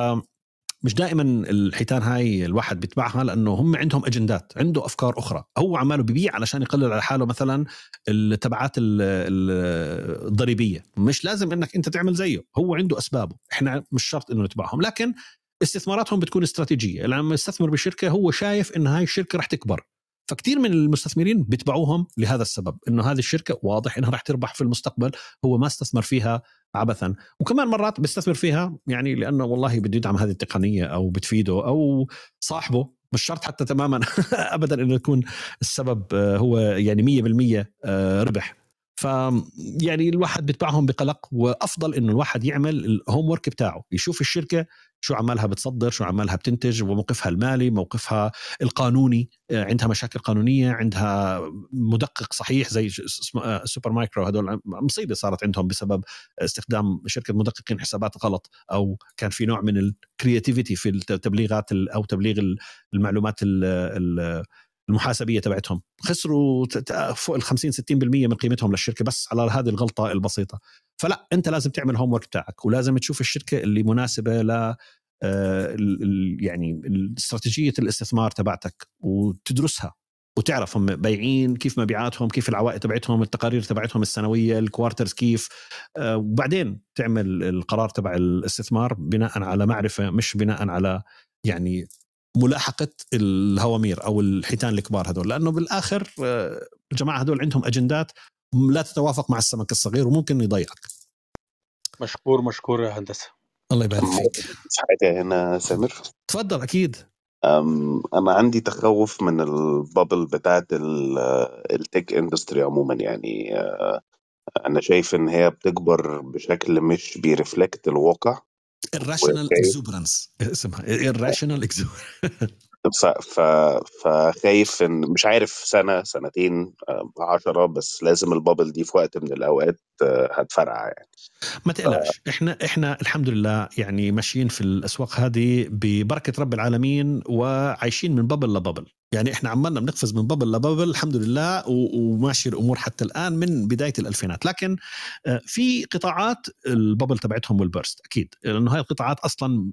مش دائما الحيتان هاي الواحد بيتبعها لانه هم عندهم اجندات عنده افكار اخرى هو عماله ببيع علشان يقلل على حاله مثلا التبعات الضريبيه مش لازم انك انت تعمل زيه هو عنده اسبابه احنا مش شرط انه نتبعهم لكن استثماراتهم بتكون استراتيجيه لما يستثمر بشركه هو شايف ان هاي الشركه راح تكبر فكتير من المستثمرين بيتبعوهم لهذا السبب انه هذه الشركه واضح انها راح تربح في المستقبل هو ما استثمر فيها عبثا وكمان مرات بيستثمر فيها يعني لانه والله بده يدعم هذه التقنيه او بتفيده او صاحبه مش شرط حتى تماما [laughs] ابدا انه يكون السبب آه، هو يعني 100% آه، ربح ف يعني الواحد بيتبعهم بقلق وافضل انه الواحد يعمل الهوم ورك بتاعه يشوف الشركه شو عمالها بتصدر شو عمالها بتنتج وموقفها المالي موقفها القانوني آه، عندها مشاكل قانونيه عندها مدقق صحيح زي سوبر مايكرو آه، هدول مصيبه صارت عندهم بسبب استخدام شركه مدققين حسابات غلط او كان في نوع من الكرياتيفيتي في التبليغات او تبليغ المعلومات ال ال المحاسبيه تبعتهم خسروا فوق ال 50 60% من قيمتهم للشركه بس على هذه الغلطه البسيطه فلا انت لازم تعمل هوم ورك بتاعك ولازم تشوف الشركه اللي مناسبه ل آه، يعني استراتيجيه الاستثمار تبعتك وتدرسها وتعرف هم بايعين كيف مبيعاتهم كيف العوائد تبعتهم التقارير تبعتهم السنويه الكوارترز كيف آه، وبعدين تعمل القرار تبع الاستثمار بناء على معرفه مش بناء على يعني ملاحقه الهوامير او الحيتان الكبار هذول لانه بالاخر آه، الجماعه هذول عندهم اجندات لا تتوافق مع السمك الصغير وممكن يضيعك مشكور مشكور يا هندسه الله يبارك فيك حاجه هنا سامر تفضل اكيد انا عندي تخوف من البابل بتاعت التك اندستري عموما يعني آه، انا شايف ان هي بتكبر بشكل مش بيرفلكت الواقع الراشنال اكزوبرانس اسمها الراشنال فخايف ان مش عارف سنه سنتين آه، عشرة بس لازم البابل دي في وقت من الاوقات آه، هتفرقع يعني ما تقلقش ف... احنا احنا الحمد لله يعني ماشيين في الاسواق هذه ببركه رب العالمين وعايشين من بابل لبابل يعني احنا عمالنا بنقفز من بابل لبابل الحمد لله وماشي الامور حتى الان من بدايه الالفينات لكن آه، في قطاعات البابل تبعتهم والبرست اكيد لانه هاي القطاعات اصلا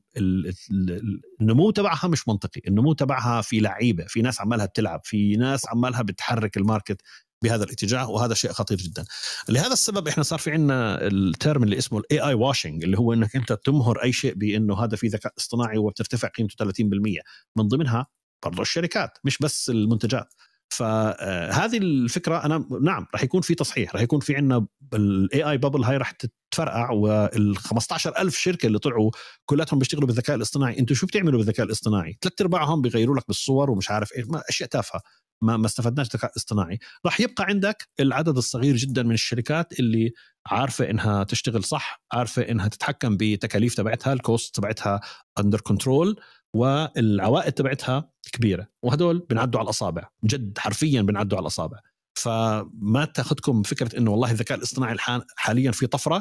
النمو تبعها مش منطقي النمو تبعها في لعيبه في ناس عمالها بتلعب في ناس عمالها بتحرك الماركت بهذا الاتجاه وهذا شيء خطير جدا لهذا السبب احنا صار في عندنا الترم اللي اسمه الاي اي واشنج اللي هو انك انت تمهر اي شيء بانه هذا في ذكاء اصطناعي وبترتفع قيمته 30% من ضمنها برضو الشركات مش بس المنتجات فهذه آه، الفكره انا نعم راح يكون في تصحيح راح يكون في عندنا الاي اي بابل هاي راح تتفرقع وال 15000 شركه اللي طلعوا كلاتهم بيشتغلوا بالذكاء الاصطناعي انتم شو بتعملوا بالذكاء الاصطناعي ثلاث ارباعهم بيغيروا لك بالصور ومش عارف ايه اشياء تافهه ما ما استفدناش ذكاء اصطناعي راح يبقى عندك العدد الصغير جدا من الشركات اللي عارفه انها تشتغل صح عارفه انها تتحكم بتكاليف تبعتها الكوست تبعتها اندر كنترول والعوائد تبعتها كبيره وهدول بنعدوا على الاصابع جد حرفيا بنعدوا على الاصابع فما تاخذكم فكره انه والله الذكاء الاصطناعي حاليا في طفره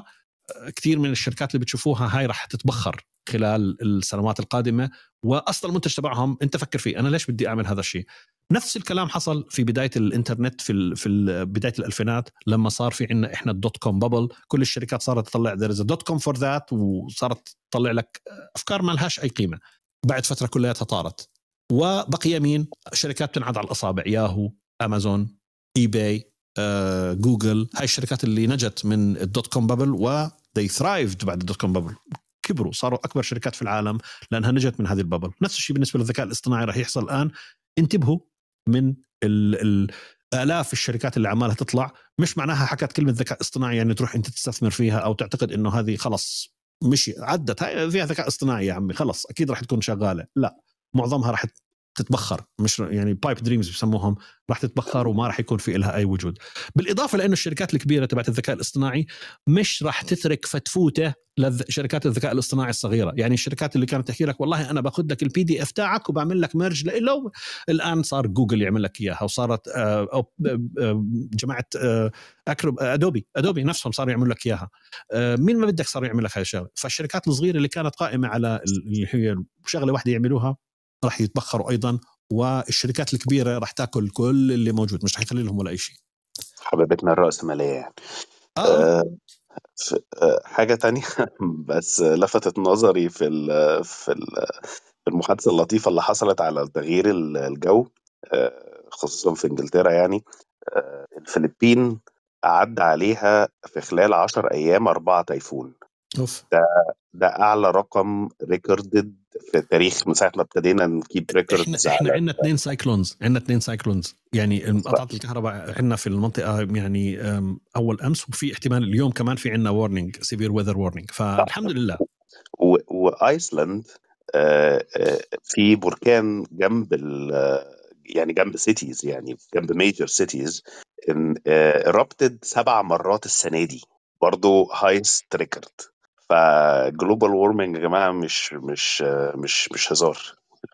آه، كثير من الشركات اللي بتشوفوها هاي راح تتبخر خلال السنوات القادمه واصلا المنتج تبعهم انت فكر فيه انا ليش بدي اعمل هذا الشيء نفس الكلام حصل في بدايه الانترنت في في بدايه الالفينات لما صار في عندنا احنا الدوت كوم بابل كل الشركات صارت تطلع ذيرز دوت كوم فور ذات وصارت تطلع لك افكار ما لهاش اي قيمه بعد فتره كلياتها طارت وبقي مين؟ شركات بتنعد على الاصابع ياهو، امازون، اي باي، آه، جوجل، هاي الشركات اللي نجت من الدوت كوم بابل و they thrived بعد الدوت كوم بابل كبروا صاروا اكبر شركات في العالم لانها نجت من هذه البابل، نفس الشيء بالنسبه للذكاء الاصطناعي راح يحصل الان انتبهوا من ال ال الاف الشركات اللي عمالها تطلع مش معناها حكت كلمه ذكاء اصطناعي يعني تروح انت تستثمر فيها او تعتقد انه هذه خلص مشي عدت هاي فيها ذكاء اصطناعي يا عمي خلص اكيد راح تكون شغاله لا معظمها راح تتبخر مش يعني بايب دريمز بسموهم راح تتبخر وما راح يكون في لها اي وجود بالاضافه لانه الشركات الكبيره تبعت الذكاء الاصطناعي مش راح تترك فتفوته لشركات الذكاء الاصطناعي الصغيره يعني الشركات اللي كانت تحكي لك والله انا باخذ لك البي دي اف تاعك وبعمل لك ميرج له الان صار جوجل يعمل لك اياها وصارت آه، أو جماعه اكرب ادوبي ادوبي نفسهم صاروا يعملوا لك اياها آه، مين ما بدك صار يعمل لك هاي الشغله فالشركات الصغيره اللي كانت قائمه على اللي هي شغله واحده يعملوها راح يتبخروا ايضا والشركات الكبيره راح تاكل كل اللي موجود مش راح يخلي لهم ولا اي شيء حبيبتنا الرأسمالية يعني آه. آه،, آه حاجة تانية [laughs] بس لفتت نظري في الـ في الـ في المحادثة اللطيفة اللي حصلت على تغيير الجو آه، خصوصا في انجلترا يعني آه، الفلبين عدى عليها في خلال 10 ايام اربعة تايفون أوف. ده ده اعلى رقم ريكوردد في تاريخ من ساعه ما ابتدينا نكيب ريكوردز احنا احنا عندنا اثنين سايكلونز عندنا اثنين سايكلونز يعني انقطعت الكهرباء عندنا في المنطقه يعني اول امس وفي احتمال اليوم كمان في عندنا وارنينج سيفير ويذر وارنينج فالحمد لله وايسلند آه، آه، في بركان جنب يعني جنب سيتيز يعني جنب ميجر سيتيز رابتد سبع مرات السنه دي برضه هايست ريكورد فجلوبال وورمنج يا جماعه مش مش مش مش هزار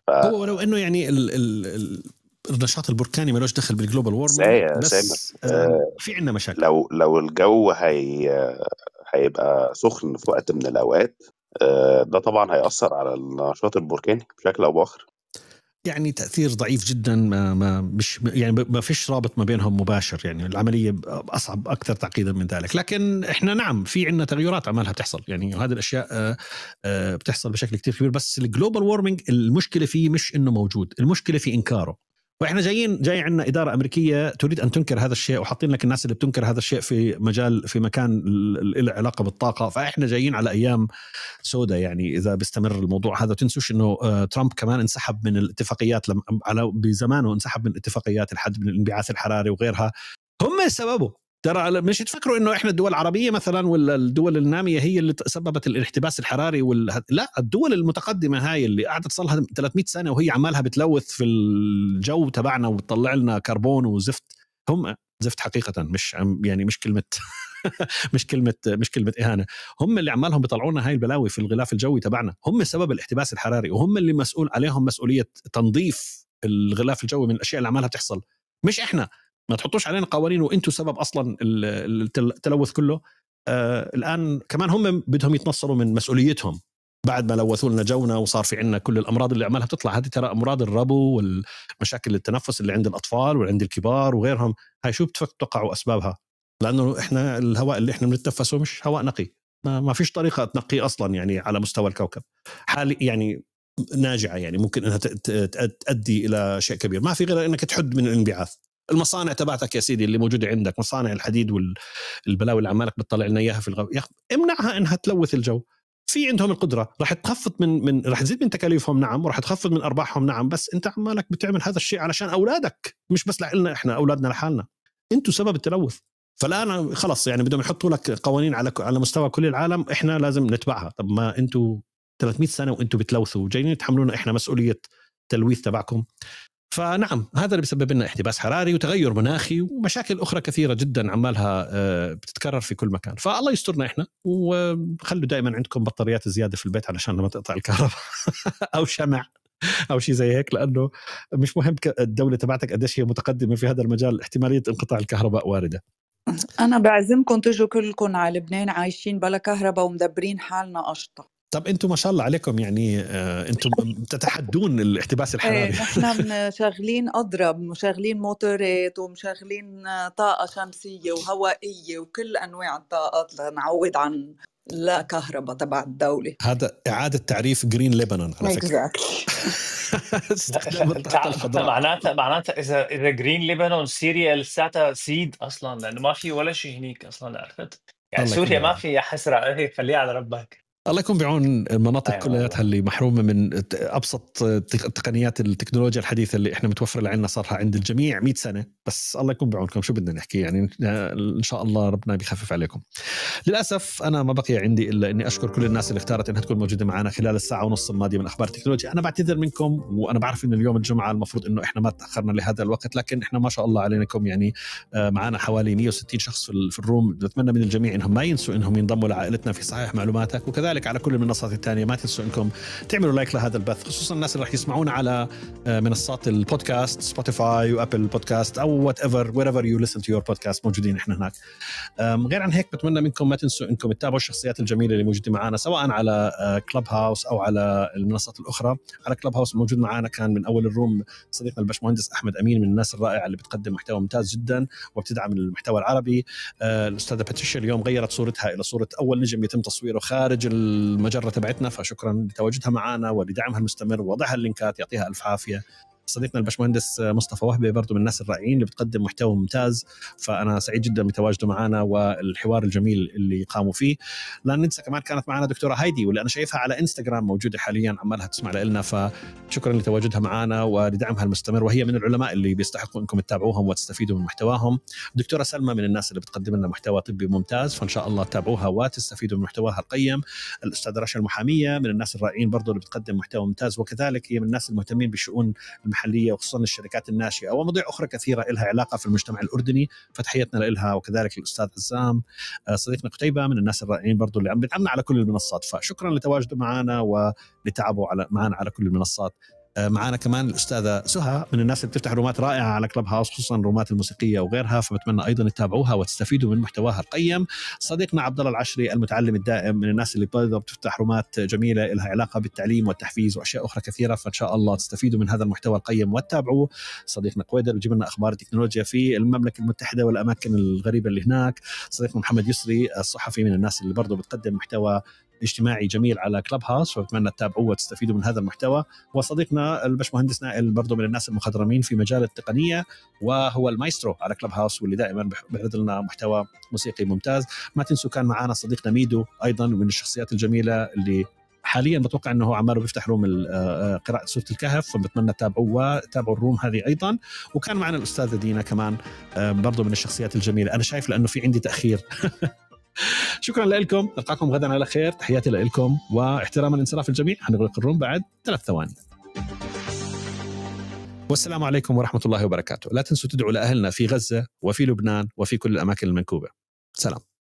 ف... هو ولو انه يعني ال ال ال النشاط البركاني ملوش دخل بالجلوبال وورمنج بس آه،, آه في عندنا مشاكل لو لو الجو هي هيبقى سخن في وقت من الاوقات آه ده طبعا هياثر على النشاط البركاني بشكل او باخر يعني تاثير ضعيف جدا ما, ما مش يعني ما فيش رابط ما بينهم مباشر يعني العمليه اصعب اكثر تعقيدا من ذلك لكن احنا نعم في عندنا تغيرات عمالها بتحصل يعني هذه الاشياء آه، آه، بتحصل بشكل كثير كبير بس الجلوبال وورمنج المشكله فيه مش انه موجود المشكله في انكاره فاحنا جايين جاي عندنا اداره امريكيه تريد ان تنكر هذا الشيء وحاطين لك الناس اللي بتنكر هذا الشيء في مجال في مكان له علاقه بالطاقه فاحنا جايين على ايام سوداء يعني اذا بيستمر الموضوع هذا تنسوش انه ترامب كمان انسحب من الاتفاقيات على بزمانه انسحب من اتفاقيات الحد من الانبعاث الحراري وغيرها هم سببه ترى مش تفكروا انه احنا الدول العربيه مثلا ولا الدول الناميه هي اللي سببت الاحتباس الحراري وال... لا الدول المتقدمه هاي اللي قعدت صار لها 300 سنه وهي عمالها بتلوث في الجو تبعنا وبتطلع لنا كربون وزفت هم زفت حقيقه مش يعني مش كلمه [laughs] مش كلمه مش كلمه اهانه هم اللي عمالهم بيطلعوا لنا هاي البلاوي في الغلاف الجوي تبعنا هم سبب الاحتباس الحراري وهم اللي مسؤول عليهم مسؤوليه تنظيف الغلاف الجوي من الاشياء اللي عمالها تحصل مش احنا ما تحطوش علينا قوانين وانتم سبب اصلا التلوث كله آه، الان كمان هم بدهم يتنصروا من مسؤوليتهم بعد ما لوثوا لنا جونا وصار في عندنا كل الامراض اللي عمالها بتطلع هذه ترى امراض الربو والمشاكل التنفس اللي عند الاطفال وعند الكبار وغيرهم هاي شو بتتوقعوا اسبابها لانه احنا الهواء اللي احنا بنتنفسه مش هواء نقي ما, ما فيش طريقه تنقيه اصلا يعني على مستوى الكوكب حالي يعني ناجعه يعني ممكن انها تؤدي الى شيء كبير ما في غير انك تحد من الانبعاث المصانع تبعتك يا سيدي اللي موجوده عندك مصانع الحديد والبلاوي اللي عمالك بتطلع لنا اياها في الغو امنعها انها تلوث الجو في عندهم القدره راح تخفض من من راح تزيد من تكاليفهم نعم وراح تخفض من ارباحهم نعم بس انت عمالك بتعمل هذا الشيء علشان اولادك مش بس لنا احنا اولادنا لحالنا انتم سبب التلوث فالان خلص يعني بدهم يحطوا لك قوانين على على مستوى كل العالم احنا لازم نتبعها طب ما انتم 300 سنه وانتم بتلوثوا جايين تحملونا احنا مسؤوليه التلويث تبعكم فنعم هذا اللي بيسبب لنا احتباس حراري وتغير مناخي ومشاكل اخرى كثيره جدا عمالها آه، بتتكرر في كل مكان فالله يسترنا احنا وخلوا دائما عندكم بطاريات زياده في البيت علشان لما تقطع الكهرباء [laughs] او شمع او شيء زي هيك لانه مش مهم الدوله تبعتك قديش هي متقدمه في هذا المجال احتماليه انقطاع الكهرباء وارده انا بعزمكم تجوا كلكم على لبنان عايشين بلا كهرباء ومدبرين حالنا قشطه طب انتم ما شاء الله عليكم يعني آه، انتم [laughs] تتحدون الاحتباس إيه، الحراري نحن [laughs] مشغلين اضرب مشغلين موتورات ومشغلين طاقه شمسيه وهوائيه وكل انواع الطاقات لنعوض عن لا كهرباء تبع الدولة هذا إعادة تعريف جرين ليبنون على فكرة [laughs] معناتها معناتها إذا إذا جرين ليبنون سوريا لساتها سيد أصلا لأنه ما في ولا شيء هنيك أصلا عرفت يعني سوريا ما في حسرة إيه، خليها على ربك الله يكون بعون المناطق أيوة. كلياتها أيوة. اللي محرومه من ابسط تقنيات التكنولوجيا الحديثه اللي احنا متوفره لعنا صار لها عند الجميع 100 سنه بس الله يكون بعونكم شو بدنا نحكي يعني ان شاء الله ربنا بيخفف عليكم للاسف انا ما بقي عندي الا اني اشكر كل الناس اللي اختارت انها تكون موجوده معنا خلال الساعه ونص الماضيه من اخبار التكنولوجيا انا بعتذر منكم وانا بعرف ان اليوم الجمعه المفروض انه احنا ما تاخرنا لهذا الوقت لكن احنا ما شاء الله عليكم يعني آه، معنا حوالي 160 شخص في الروم نتمنى من الجميع انهم ما ينسوا انهم ينضموا لعائلتنا في صحيح معلوماتك وكذلك وكذلك على كل المنصات الثانيه ما تنسوا انكم تعملوا لايك لهذا البث خصوصا الناس اللي راح يسمعونا على آه، منصات البودكاست سبوتيفاي وابل بودكاست او وات ايفر وير ايفر يو لسن تو يور بودكاست موجودين احنا هناك غير عن هيك بتمنى منكم ما تنسوا انكم تتابعوا الشخصيات الجميله اللي موجوده معنا سواء على كلب آه، هاوس او على المنصات الاخرى على كلب هاوس الموجود معنا كان من اول الروم صديقنا الباشمهندس احمد امين من الناس الرائعه اللي بتقدم محتوى ممتاز جدا وبتدعم المحتوى العربي آه، الاستاذه باتريشيا اليوم غيرت صورتها الى صوره اول نجم يتم تصويره خارج المجره تبعتنا فشكرا لتواجدها معنا ولدعمها المستمر ووضعها اللينكات يعطيها الف عافيه صديقنا الباشمهندس مصطفى وهبي برضو من الناس الرائعين اللي بتقدم محتوى ممتاز فانا سعيد جدا بتواجده معنا والحوار الجميل اللي قاموا فيه لا ننسى كمان كانت معنا دكتوره هايدي واللي انا شايفها على انستغرام موجوده حاليا عمالها تسمع لنا فشكرا لتواجدها معنا ولدعمها المستمر وهي من العلماء اللي بيستحقوا انكم تتابعوهم وتستفيدوا من محتواهم دكتوره سلمى من الناس اللي بتقدم لنا محتوى طبي ممتاز فان شاء الله تتابعوها وتستفيدوا من محتواها القيم الاستاذ رشا المحاميه من الناس الرائعين برضو اللي بتقدم محتوى ممتاز وكذلك هي من الناس المهتمين بشؤون المحليه وخصوصا الشركات الناشئه ومواضيع اخرى كثيره لها علاقه في المجتمع الاردني فتحيتنا لها وكذلك الاستاذ عزام آه، صديقنا قتيبه من الناس الرائعين برضو اللي عم بيدعمنا على كل المنصات فشكرا لتواجده معنا ولتعبه على معنا على كل المنصات آه، معنا كمان الاستاذه سهى من الناس اللي بتفتح رومات رائعه على كلب هاوس خصوصا الرومات الموسيقيه وغيرها فبتمنى ايضا تتابعوها وتستفيدوا من محتواها القيم صديقنا عبد الله العشري المتعلم الدائم من الناس اللي بتقدر بتفتح رومات جميله لها علاقه بالتعليم والتحفيز واشياء اخرى كثيره فان شاء الله تستفيدوا من هذا المحتوى القيم وتتابعوه صديقنا قويدر بيجيب لنا اخبار التكنولوجيا في المملكه المتحده والاماكن الغريبه اللي هناك صديقنا محمد يسري الصحفي من الناس اللي برضه بتقدم محتوى اجتماعي جميل على كلب هاوس فبتمنى تتابعوه وتستفيدوا من هذا المحتوى وصديقنا البشمهندس نائل برضه من الناس المخضرمين في مجال التقنيه وهو المايسترو على كلب هاوس واللي دائما بيعرض لنا محتوى موسيقي ممتاز ما تنسوا كان معنا صديقنا ميدو ايضا من الشخصيات الجميله اللي حاليا بتوقع انه هو عماله بيفتح روم آه، آه، قراءه سوره الكهف فبتمنى تتابعوه تابعوا الروم هذه ايضا وكان معنا الاستاذه دينا كمان آه، برضه من الشخصيات الجميله انا شايف لانه في عندي تاخير [laughs] [laughs] شكرا لكم نلقاكم غدا على خير تحياتي لكم واحتراما لانصراف الجميع حنغلق الروم بعد ثلاث ثواني والسلام عليكم ورحمة الله وبركاته لا تنسوا تدعوا لأهلنا في غزة وفي لبنان وفي كل الأماكن المنكوبة سلام